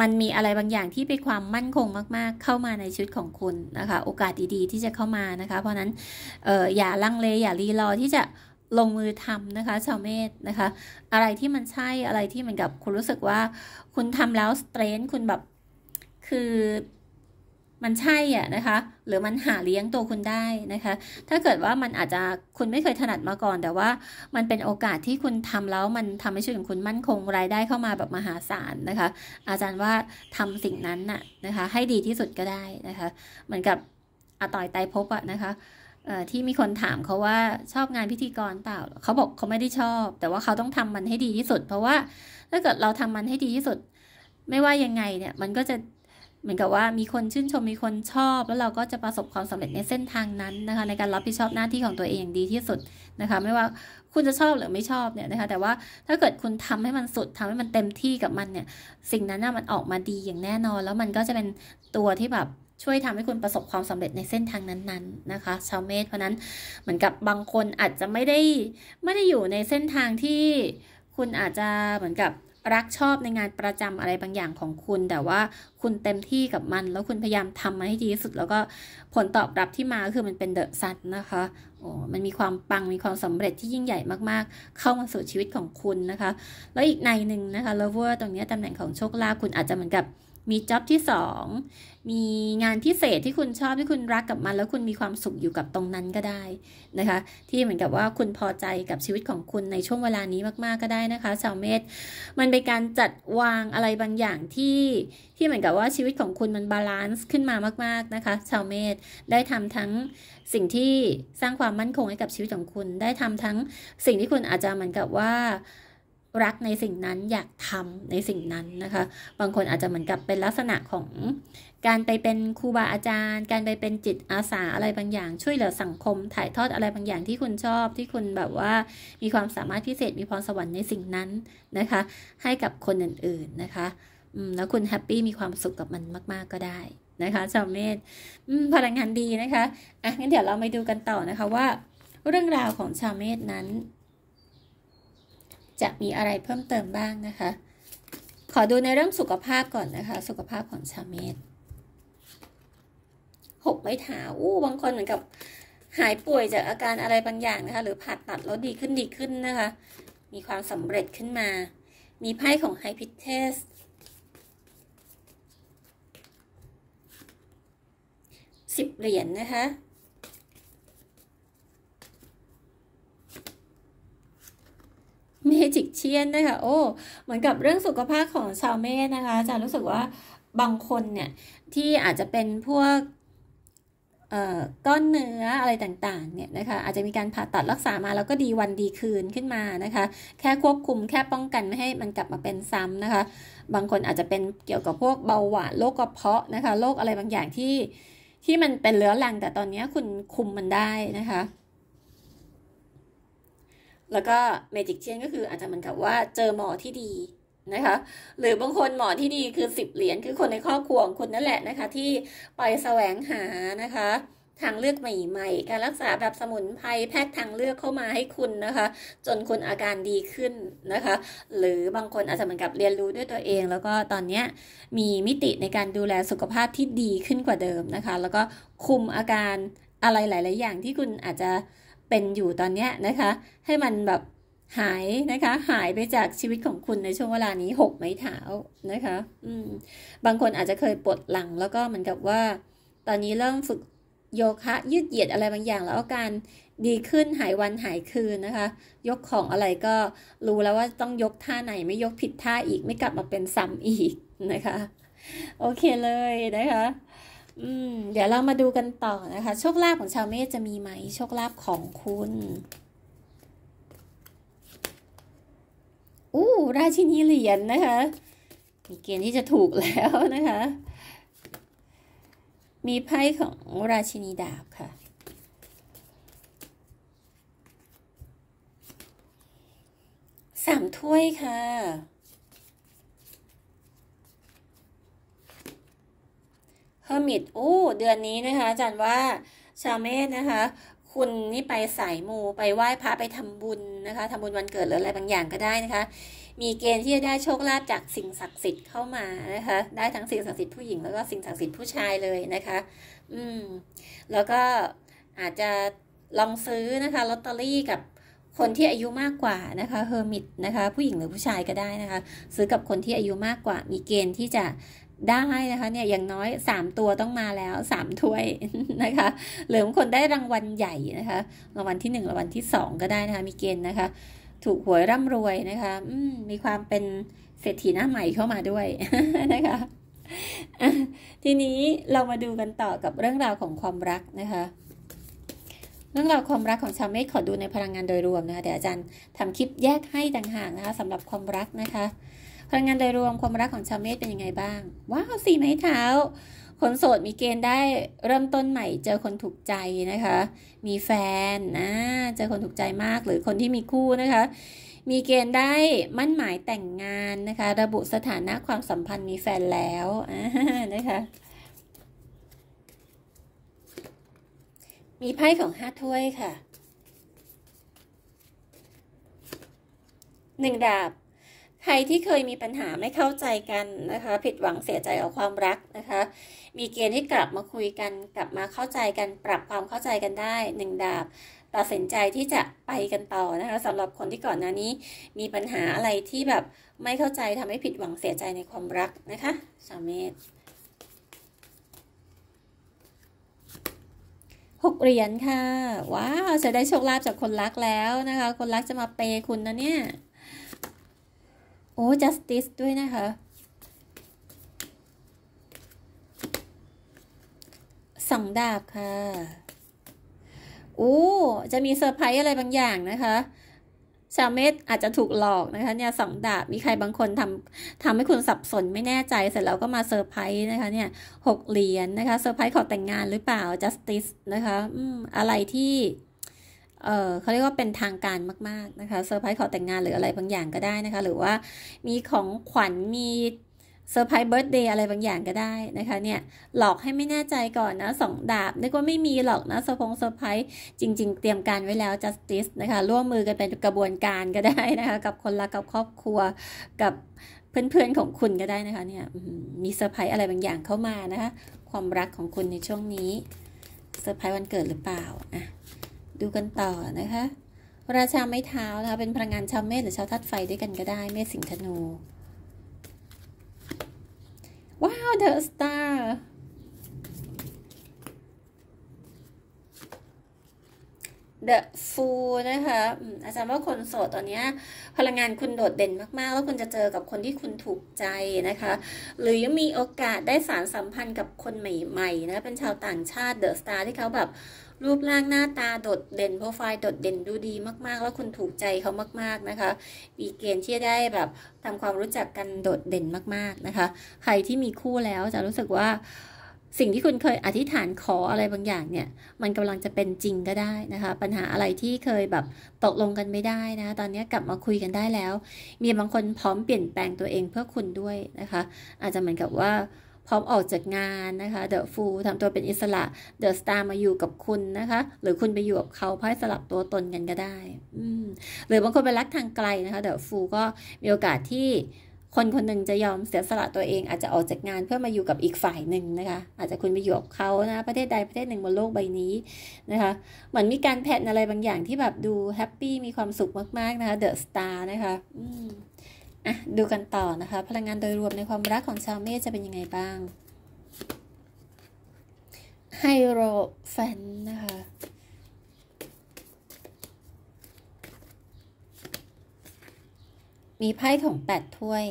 [SPEAKER 1] มันมีอะไรบางอย่างที่เป็นความมั่นคงมาก ๆ เข้ามาในชีวิตของคุณนะคะ โอกาสดีๆที่จะเข้ามานะคะเพราะนั้นอออย่าลังเลอย่ารีรอที่จะลงมือทำนะคะชาวเมธนะคะ อะไรที่มันใช่อะไรที่เหมือนกับคุณรู้สึกว่าคุณทำแล้วสเตรนคุณแบบคือมันใช่อะนะคะ หรือมันหาเลี้ยงตัวคุณได้นะคะ ถ้าเกิดว่ามันอาจจะคุณไม่เคยถนัดมาก่อน แต่ว่ามันเป็นโอกาสที่คุณทำแล้วมันทำให้ชีวิตของคุณมั่นคงรายได้เข้ามาแบบมหาศาลนะคะ อาจารย์ว่าทำสิ่งนั้นน่ะนะคะ ให้ดีที่สุดก็ได้นะคะ เหมือนกับอาต่อยไตพบอะนะคะที่มีคนถามเขาว่าชอบงานพิธีกรเปล่า เขาบอกเขาไม่ได้ชอบ แต่ว่าเขาต้องทำมันให้ดีที่สุด เพราะว่าถ้าเกิดเราทำมันให้ดีที่สุด ไม่ว่ายังไงเนี่ยมันก็จะเหมือนกับว่ามีคนชื่นชมมีคนชอบ แล้วเราก็จะประสบความสำเร็จในเส้นทางนั้นนะคะในการรับผิดชอบหน้าที่ของตัวเองอย่างดีที่สุดนะคะไม่ว่าคุณจะชอบหรือไม่ชอบเนี่ยนะคะแต่ว่าถ้าเกิดคุณทำให้มันสุดทำให้มันเต็มที่กับมันเนี่ยสิ่งนั้นน่ะมันออกมาดีอย่างแน่นอน แล้วมันก็จะเป็นตัวที่แบบช่วยทำให้คุณประสบความสำเร็จในเส้นทางนั้นๆนะคะ ชาวเมธเพราะนั้นเหมือนกับบางคนอาจจะไม่ได้ไม่ได้อยู่ในเส้นทางที่คุณอาจจะเหมือนกับรักชอบในงานประจำอะไรบางอย่างของคุณ แต่ว่าคุณเต็มที่กับมัน แล้วคุณพยายามทำมันให้ดีที่สุด แล้วก็ผลตอบรับที่มาคือมันเป็นเดอะซันนะคะโอ้มันมีความปังมีความสำเร็จที่ยิ่งใหญ่มากๆ เข้ามาสู่ชีวิตของคุณนะคะ แล้วอีกในหนึ่งนะคะเลเวอร์ตรงนี้ตำแหน่งของโชคลาภคุณอาจจะเหมือนกับมีจ็อบที่สองมีงานพิเศษที่คุณชอบที่คุณรักกับมัน แล้วคุณมีความสุขอยู่กับตรงนั้นก็ได้นะคะ ที่เหมือนกับว่าคุณพอใจกับชีวิตของคุณในช่วงเวลานี้มากๆ ก็ได้นะคะ ชาวเมธมันเป็นการจัดวางอะไรบางอย่างที่ที่เหมือนกับว่าชีวิตของคุณมันบาลานซ์ขึ้นมามาก ๆ นะคะ ชาวเมธได้ทำทั้งสิ่งที่สร้างความมั่นคงให้กับชีวิตของคุณ ได้ทำทั้งสิ่งที่คุณอาจจะเหมือนกับว่ารักในสิ่งนั้นอยากทำในสิ่งนั้นนะคะ บางคนอาจจะเหมือนกับเป็นลักษณะของ การไปเป็นครูบาอาจารย์ การไปเป็นจิตอาสาอะไรบางอย่างช่วยเหลือสังคม ถ่ายทอดอะไรบางอย่างที่คุณชอบที่คุณแบบว่ามีความสามารถพิเศษมีพรสวรรค์ในสิ่งนั้นนะคะ ให้กับคนอื่นๆนะคะแล้วคุณแฮปปี้มีความสุขกับมันมากๆก็ได้นะคะ ชาวเมธพลังงานดีนะคะอ่ะงั้นเดี๋ยวเราไปดูกันต่อนะคะว่า เรื่องราวของชาวเมธนั้นจะมีอะไรเพิ่มเติมบ้างนะคะ ขอดูในเรื่องสุขภาพก่อนนะคะ สุขภาพของชาวเมษหกไม้เท้าอู้บางคนเหมือนกับหายป่วยจากอาการอะไรบางอย่างนะคะ หรือผ่าตัดแล้วดีขึ้นดีขึ้นนะคะ มีความสำเร็จขึ้นมา มีไพ่ของไฮพิเทสสิบเหรียญนนะคะเมจิกเชียนด้วยค่ะโอ้เหมือนกับเรื่องสุขภาพของชาวเมธนะคะจะรู้สึกว่าบางคนเนี่ย ที่อาจจะเป็นพวกก้อนเนื้ออะไรต่างๆเนี่ยนะคะ อาจจะมีการผ่าตัดรักษามาแล้วก็ดีวันดีคืนขึ้นมานะคะ แค่ควบคุมแค่ป้องกันไม่ให้มันกลับมาเป็นซ้ำนะคะ บางคนอาจจะเป็นเกี่ยวกับพวกเบาหวานโรคกระเพาะนะคะโรคอะไรบางอย่างที่ที่มันเป็นเรื้อรังแต่ตอนนี้คุณคุมมันได้นะคะแล้วก็เมจิกเชียนก็คืออาจจะเหมือนกับว่าเจอหมอที่ดีนะคะ หรือบางคนหมอที่ดีคือสิบเหรียญคือคนในครอบครัวของคุณนั่นแหละนะคะ ที่ไปแสวงหานะคะ ทางเลือกใหม่ๆการรักษาแบบสมุนไพรแพทย์ทางเลือกเข้ามาให้คุณนะคะ จนคุณอาการดีขึ้นนะคะ หรือบางคนอาจจะเหมือนกับเรียนรู้ด้วยตัวเอง แล้วก็ตอนนี้มีมิติในการดูแลสุขภาพที่ดีขึ้นกว่าเดิมนะคะ แล้วก็คุมอาการอะไรหลาย ๆอย่างที่คุณอาจจะเป็นอยู่ตอนนี้นะคะ ให้มันแบบหายนะคะ หายไปจากชีวิตของคุณในช่วงเวลานี้หกไม้เท้านะคะ อืม บางคนอาจจะเคยปวดหลังแล้วก็เหมือนกับว่า ตอนนี้เริ่มฝึกโยคะ ยืดเหยียดอะไรบางอย่าง แล้วอาการดีขึ้นหายวันหายคืนนะคะ ยกของอะไรก็รู้แล้วว่าต้องยกท่าไหนไม่ยกผิดท่าอีก ไม่กลับมาเป็นซ้ำอีกนะคะ โอเคเลยนะคะอืม เดี๋ยวเรามาดูกันต่อนะคะโชคลาภของชาวเมษจะมีไหมโชคลาภของคุณอู้ราชินีเหรียญนนะคะ มีเกณฑ์ที่จะถูกแล้วนะคะ มีไพ่ของราชินีดาบค่ะ สามถ้วยค่ะอร์มิตโอ้เดือนนี้นะคะอาจารย์ว่าชาวเมษนะคะ คุณนี่ไปสายมูไปไหว้พระไปทำบุญนะคะทำบุญวันเกิดหรืออะไรบางอย่างก็ได้นะคะ มีเกณฑ์ที่จะได้โชคลาภจากสิ่งศักดิ์สิทธิ์เข้ามานะคะ ได้ทั้งสิ่งศักดิ์สิทธิ์ผู้หญิงแล้วก็สิ่งศักดิ์สิทธิ์ผู้ชายเลยนะคะ อืม แล้วก็อาจจะลองซื้อนะคะลอตเตอรี่กับคนที่อายุมากกว่านะคะเฮอร์มิตนะคะ ผู้หญิงหรือผู้ชายก็ได้นะคะ ซื้อกับคนที่อายุมากกว่า มีเกณฑ์ที่จะได้นะคะเนี่ยอย่างน้อย 3 ตัวต้องมาแล้ว 3ถ้วยนะคะหรือบางคนได้รางวัลใหญ่นะคะรางวัลที่1รางวัลที่ 2 ก็ได้นะคะมีเกณฑ์นะคะ ถูกหวยร่ำรวยนะคะมมีความเป็นเศรษฐีหน้าใหม่เข้ามาด้วยนะคะ ทีนี้เรามาดูกันต่อกับเรื่องราวของความรักนะคะ เรื่องราวความรักของชาวเมฆขอดูในพลังงานโดยรวมนะคะเดี๋ยวอาจารย์ทำคลิปแยกให้ต่างหากนะคะสำหรับความรักนะคะพลังงานโดยรวมความรักของชาวเมษเป็นยังไงบ้าง ว้าว สี่ไม้เท้าคนโสดมีเกณฑ์ได้เริ่มต้นใหม่ เจอคนถูกใจนะคะ มีแฟนนะเจอคนถูกใจมากหรือคนที่มีคู่นะคะ มีเกณฑ์ได้มั่นหมายแต่งงานนะคะ ระบุสถานะความสัมพันธ์มีแฟนแล้วนะคะมีไพ่ของห้าถ้วยค่ะ หนึ่งดาบใครที่เคยมีปัญหาไม่เข้าใจกันนะคะ ผิดหวังเสียใจกับความรักนะคะ มีเกณฑ์ที่กลับมาคุยกันกลับมาเข้าใจกันปรับความเข้าใจกันได้หนึ่งดาบตัดสินใจที่จะไปกันต่อนะคะสำหรับคนที่ก่อนหน้านี้มีปัญหาอะไรที่แบบไม่เข้าใจทำให้ผิดหวังเสียใจในความรักนะคะสามเมรหกเหรียญค่ะว้าวจะได้โชคลาภจากคนรักแล้วนะคะ คนรักจะมาเปย์คุณนะเนี่ยโอ้ justice ด้วยนะคะสองดาบค่ะโอ้จะมีเซอร์ไพรส์อะไรบางอย่างนะคะชาวเมธอาจจะถูกหลอกนะคะเนี่ยสองดาบ มีใครบางคนทำทำให้คุณสับสนไม่แน่ใจเสร็จแล้วก็มาเซอร์ไพรส์นะคะเนี่ยหกเหรียญนะคะเซอร์ไพรส์ขอแต่งงานหรือเปล่า justice นะคะอืมอะไรที่เเขาเรียกว่าเป็นทางการมาก ๆนะคะเซอร์ไพรส์ขอแต่งงานหรืออะไรบางอย่างก็ได้นะคะ หรือว่ามีของขวัญมีเซอร์ไพรส์เบิร์ตเดย์อะไรบางอย่างก็ได้นะคะ เนี่ยหลอกให้ไม่แน่ใจก่อนนะสองดาบนึกว่าไม่มีหรอกนะเซอร์พงเซอร์ไพรส์จริง ๆ เตรียมการ ไว้แล้ว justice นะคะ ร่วมมือกันเป็นกระบวนการก็ได้นะคะกับคนรักกับครอบครัวกับเพื่อนๆของคุณก็ได้นะคะเนี่ยมีเซอร์ไพรส์อะไรบางอย่างเข้ามานะคะ ความรักของคุณในช่วงนี้เซอร์ไพรส์วันเกิดหรือเปล่าอ่ะดูกันต่อนะคะราชาไม้เท้านะคะ เป็นพลังงานชาวเมษหรือชาวธาตุไฟด้วยกันก็ได้เมษสิงห์ธนูว้าวเดอะสตาร์เดอะฟูนะคะ อาจารย์ว่าคนโสดตอนนี้พลังงานคุณโดดเด่นมากๆ แล้วคุณจะเจอกับคนที่คุณถูกใจนะคะ หรือมีโอกาสได้สารสัมพันธ์กับคนใหม่ๆนะเป็นชาวต่างชาติเดอะสตาร์ที่เขาแบบรูปร่างหน้าตาโดดเด่นโปรไฟล์โดด เด่นดูดีมากๆ แล้วคุณถูกใจเขามากๆนะคะมีเกณฑ์ที่จะได้แบบ ทำความรู้จักกันโดดเด่นมากๆนะคะ ใครที่มีคู่แล้วจะรู้สึกว่า สิ่งที่คุณเคยอธิษฐานขออะไรบางอย่างเนี่ย มันกำลังจะเป็นจริงก็ได้นะคะ ปัญหาอะไรที่เคยแบบตกลงกันไม่ได้นะ ตอนนี้กลับมาคุยกันได้แล้วมีบางคนพร้อมเปลี่ยนแปลงตัวเองเพื่อคุณด้วยนะคะ อาจจะเหมือนกับว่าพร้อมออกจากงานนะคะ เดอะฟูลทำตัวเป็นอิสระ เดอะสตาร์มาอยู่กับคุณนะคะ หรือคุณไปอยู่กับเขาเพ่สลับตัวตนกันก็ได้อืหรือบางคนไปรักทางไกลนะคะ เดอะฟูลก็มีโอกาสที่ คนคนหนึ่งจะยอมเสียสละตัวเองอาจจะออกจากงานเพื่อมาอยู่กับอีกฝ่ายหนึ่งนะคะ อาจจะคุณไปอยู่กับเขานะ ประเทศใดประเทศหนึ่งบนโลกใบนี้นะคะ เหมือนมีการแพทอะไรบางอย่างที่แบบดูแฮปปี้มีความสุขมาก ๆนะคะ เดอะสตาร์นะคะอืม่ะดูกันต่อนะคะ พลังงานโดยรวมในความรักของชาวเมษจะเป็นยังไงบ้าง ไฮโรแฟนนะคะ มีไพ่ของแปดถ้วย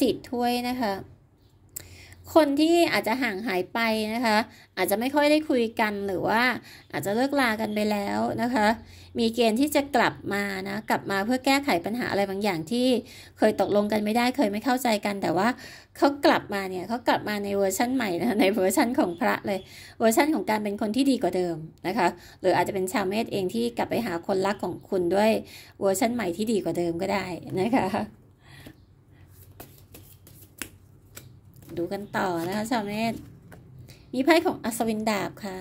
[SPEAKER 1] สิบถ้วยนะคะคนที่อาจจะห่างหายไปนะคะ อาจจะไม่ค่อยได้คุยกันหรือว่าอาจจะเลิกลากันไปแล้วนะคะ มีเกณฑ์ที่จะกลับมานะกลับมาเพื่อแก้ไขปัญหาอะไรบางอย่างที่เคยตกลงกันไม่ได้เคยไม่เข้าใจกัน แต่ว่าเขากลับมาเนี่ยเขากลับมาในเวอร์ชั่นใหม่นะในเวอร์ชั่นของพระเลยเวอร์ชั่นของการเป็นคนที่ดีกว่าเดิมนะคะ หรืออาจจะเป็นชาวเมธเองที่กลับไปหาคนรักของคุณด้วยเวอร์ชั่นใหม่ที่ดีกว่าเดิมก็ได้นะคะดูกันต่อนะคะ ชาวเน็ตมีไพ่ของอัศวินดาบค่ะ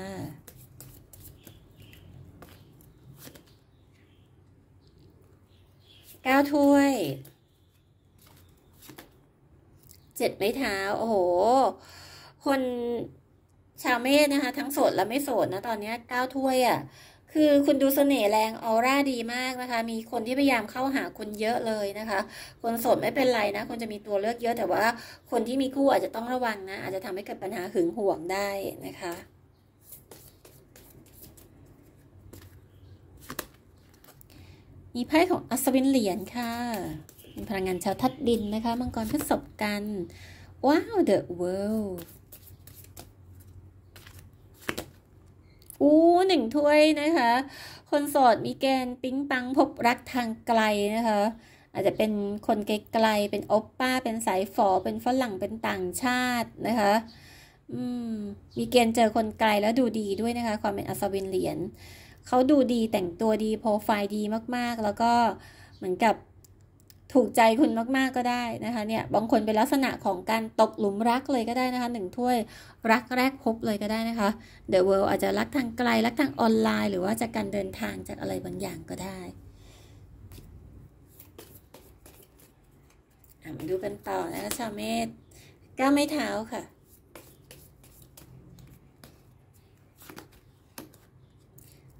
[SPEAKER 1] เก้าถ้วย เจ็ดไม้เท้า โอ้โห คนชาวเมษนะคะ ทั้งโสดและไม่โสดนะ ตอนนี้เก้าถ้วยอะ่ะคือคุณดูเสน่ห์แรงออร่าดีมากนะคะ มีคนที่พยายามเข้าหาคุณเยอะเลยนะคะ คนสดไม่เป็นไรนะคนจะมีตัวเลือกเยอะแต่ว่าคนที่มีคู่อาจจะต้องระวังนะ อาจจะทำให้เกิดปัญหาหึงหวงได้นะคะ มีไพ่ของอัศวินเหรียญค่ะเป็นพลังงานชาวทัดดินนะคะมังกรพิศพกันว้าวเดอะเวิลด์อู้หนึ่งถ้วยนะคะคนโสดมีเกณฑ์ปิ๊งปังพบรักทางไกลนะคะ อาจจะเป็นคนไกลลเป็นอปป้าเป็นสายฝอเป็นฝรั่ง เป็นต่างชาตินะคะอืมมีเกณฑ์เจอคนไกลแล้วดูดีด้วยนะคะความเป็นอัศวินเหรียญเขาดูดีแต่งตัวดีโปรไฟล์ดีมากๆแล้วก็เหมือนกับถูกใจคุณมาก ๆ ก็ได้นะคะ เนี่ยบางคนเป็นลักษณะของการตกหลุมรักเลยก็ได้นะคะหนึ่งถ้วยรักแรกพบเลยก็ได้นะคะ The World อาจจะรักทางไกลรักทางออนไลน์ หรือว่าจากการเดินทางจากอะไรบางอย่างก็ได้มาดูกันต่อนะคะชาวเมธก้าไม้เท้าค่ะ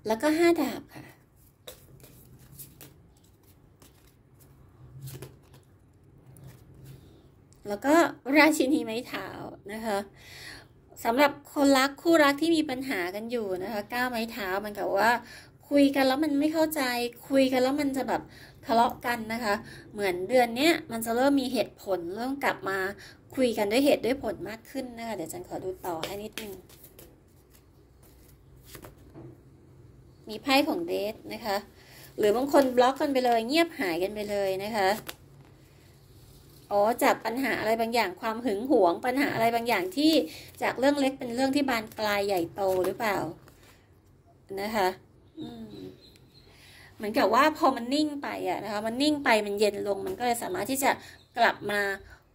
[SPEAKER 1] แล้วก็ห้าดาบค่ะแล้วก็ราชินีไม้เท้านะคะสำหรับคนรักคู่รักที่มีปัญหากันอยู่นะคะก้าวไม้เท้ามันกับว่าคุยกันแล้วมันไม่เข้าใจ คุยกันแล้วมันจะแบบทะเลาะกันนะคะ เหมือนเดือนเนี้ยมันจะเริ่มมีเหตุผลเริ่มกลับมาคุยกันด้วยเหตุด้วยผลมากขึ้นนะคะ เดี๋ยวจันขอดูต่อให้นิดนึงมีไพ่ของเดทนะคะ หรือบางคนบล็อกกันไปเลยเงียบหายกันไปเลยนะคะอ๋อจากปัญหาอะไรบางอย่างความหึงหวง ปัญหาอะไรบางอย่างที่จากเรื่องเล็กเป็นเรื่องที่บานปลายใหญ่โตหรือเปล่า นะคะเหมือนกับว่าพอมันนิ่ง ไปอะนะคะมันนิ่งไปมันเย็นลง มันก็เลยสามารถที่จะกลับมา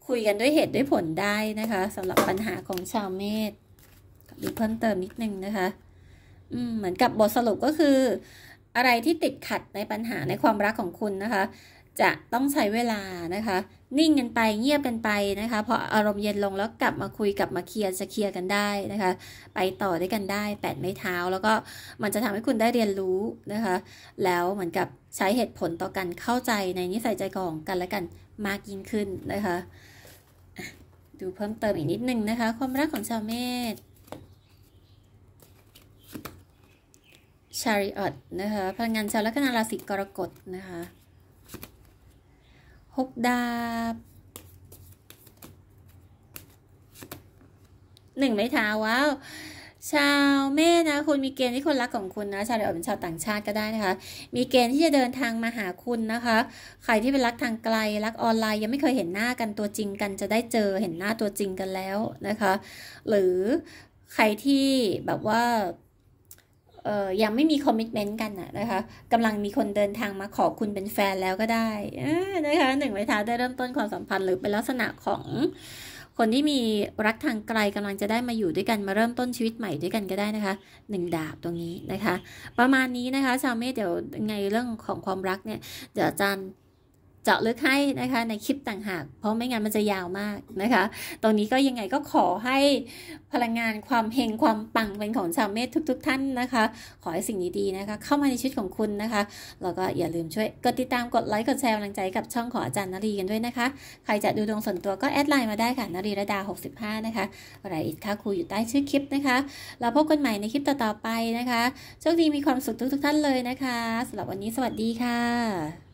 [SPEAKER 1] คุยกันด้วยเหตุด้วยผลได้นะคะสำหรับปัญหาของชาวเมษดูเพิ่มเติมนิดนึงนะคะ อืม เหมือนกับบทสรุปก็คือ อะไรที่ติดขัดในปัญหาในความรักของคุณนะคะจะต้องใช้เวลานะคะ นิ่งกันไปเงียบกันไปนะคะพออารมณ์เย็นลงแล้วกลับมาคุยกลับมาเคลียร์จะเคลียร์กันได้นะคะไปต่อได้กันได้แปดไม้เท้า แล้วก็มันจะทำให้คุณได้เรียนรู้นะคะ แล้วเหมือนกับใช้เหตุผลต่อกันเข้าใจในนิสัยใจคอของกันและกันมากยิ่งขึ้นนะคะดูเพิ่มเติมอีกนิดนึงนะคะ ความรักของชาวเมษชาริออตนะคะพลังงานชาวลัคนาราศีกรกฎนะคะหกดาบหนึ่งไม้เท้าว้าวชาวเมษนะคุณมีเกณฑ์ที่คนรักของคุณนะชาวเดียวเป็นชาวต่างชาติก็ได้นะคะมีเกณฑ์ที่จะเดินทางมาหาคุณนะคะ ใครที่เป็นรักทางไกลรักออนไลน์ยังไม่เคยเห็นหน้ากันตัวจริงกันจะได้เจอเห็นหน้าตัวจริงกันแล้วนะคะหรือใครที่แบบว่ายังไม่มีคอมมิชเมนต์กันนะคะกำลังมีคนเดินทางมาขอคุณเป็นแฟนแล้วก็ได้นะคะหนึ่งไมเทาได้เริ่มต้นความสัมพันธ์หรือเป็นลักษณะของ คนที่มีรักทางไกลกำลังจะได้มาอยู่ด้วยกันมาเริ่มต้นชีวิตใหม่ด้วยกันก็ได้นะคะหนึ่งดาบตรงนี้นะคะ ประมาณนี้นะคะชาวเมธเดี๋ยวไงเรื่องของความรักเนี่ยเดี๋ยวอาจารย์เจาะลึกให้นะคะในคลิปต่างหากเพราะไม่งั้นมันจะยาวมากนะคะ ตรงนี้ก็ยังไงก็ขอให้พลังงานความเฮงความปังเป็นของชาวเมธทุก ๆท่านนะคะ ขอให้สิ่งดีๆนะคะ เข้ามาในชีวิตของคุณนะคะแล้วก็อย่าลืมช่วยกดติดตามกดไลค์กดแชร์กำลังใจกับช่องของอาจารย์นรีกันด้วยนะคะ ใครจะดูดวงส่วนตัวก็แอดไลน์มาได้ค่ะนรีระดา 65นะคะรายละเอียดค่าครูอยู่ใต้ชื่อคลิปนะคะ เราพบกันใหม่ในคลิปต่อๆไปนะคะโชคดีมีความสุขทุก ๆ ท่านเลยนะคะสำหรับวันนี้สวัสดีค่ะ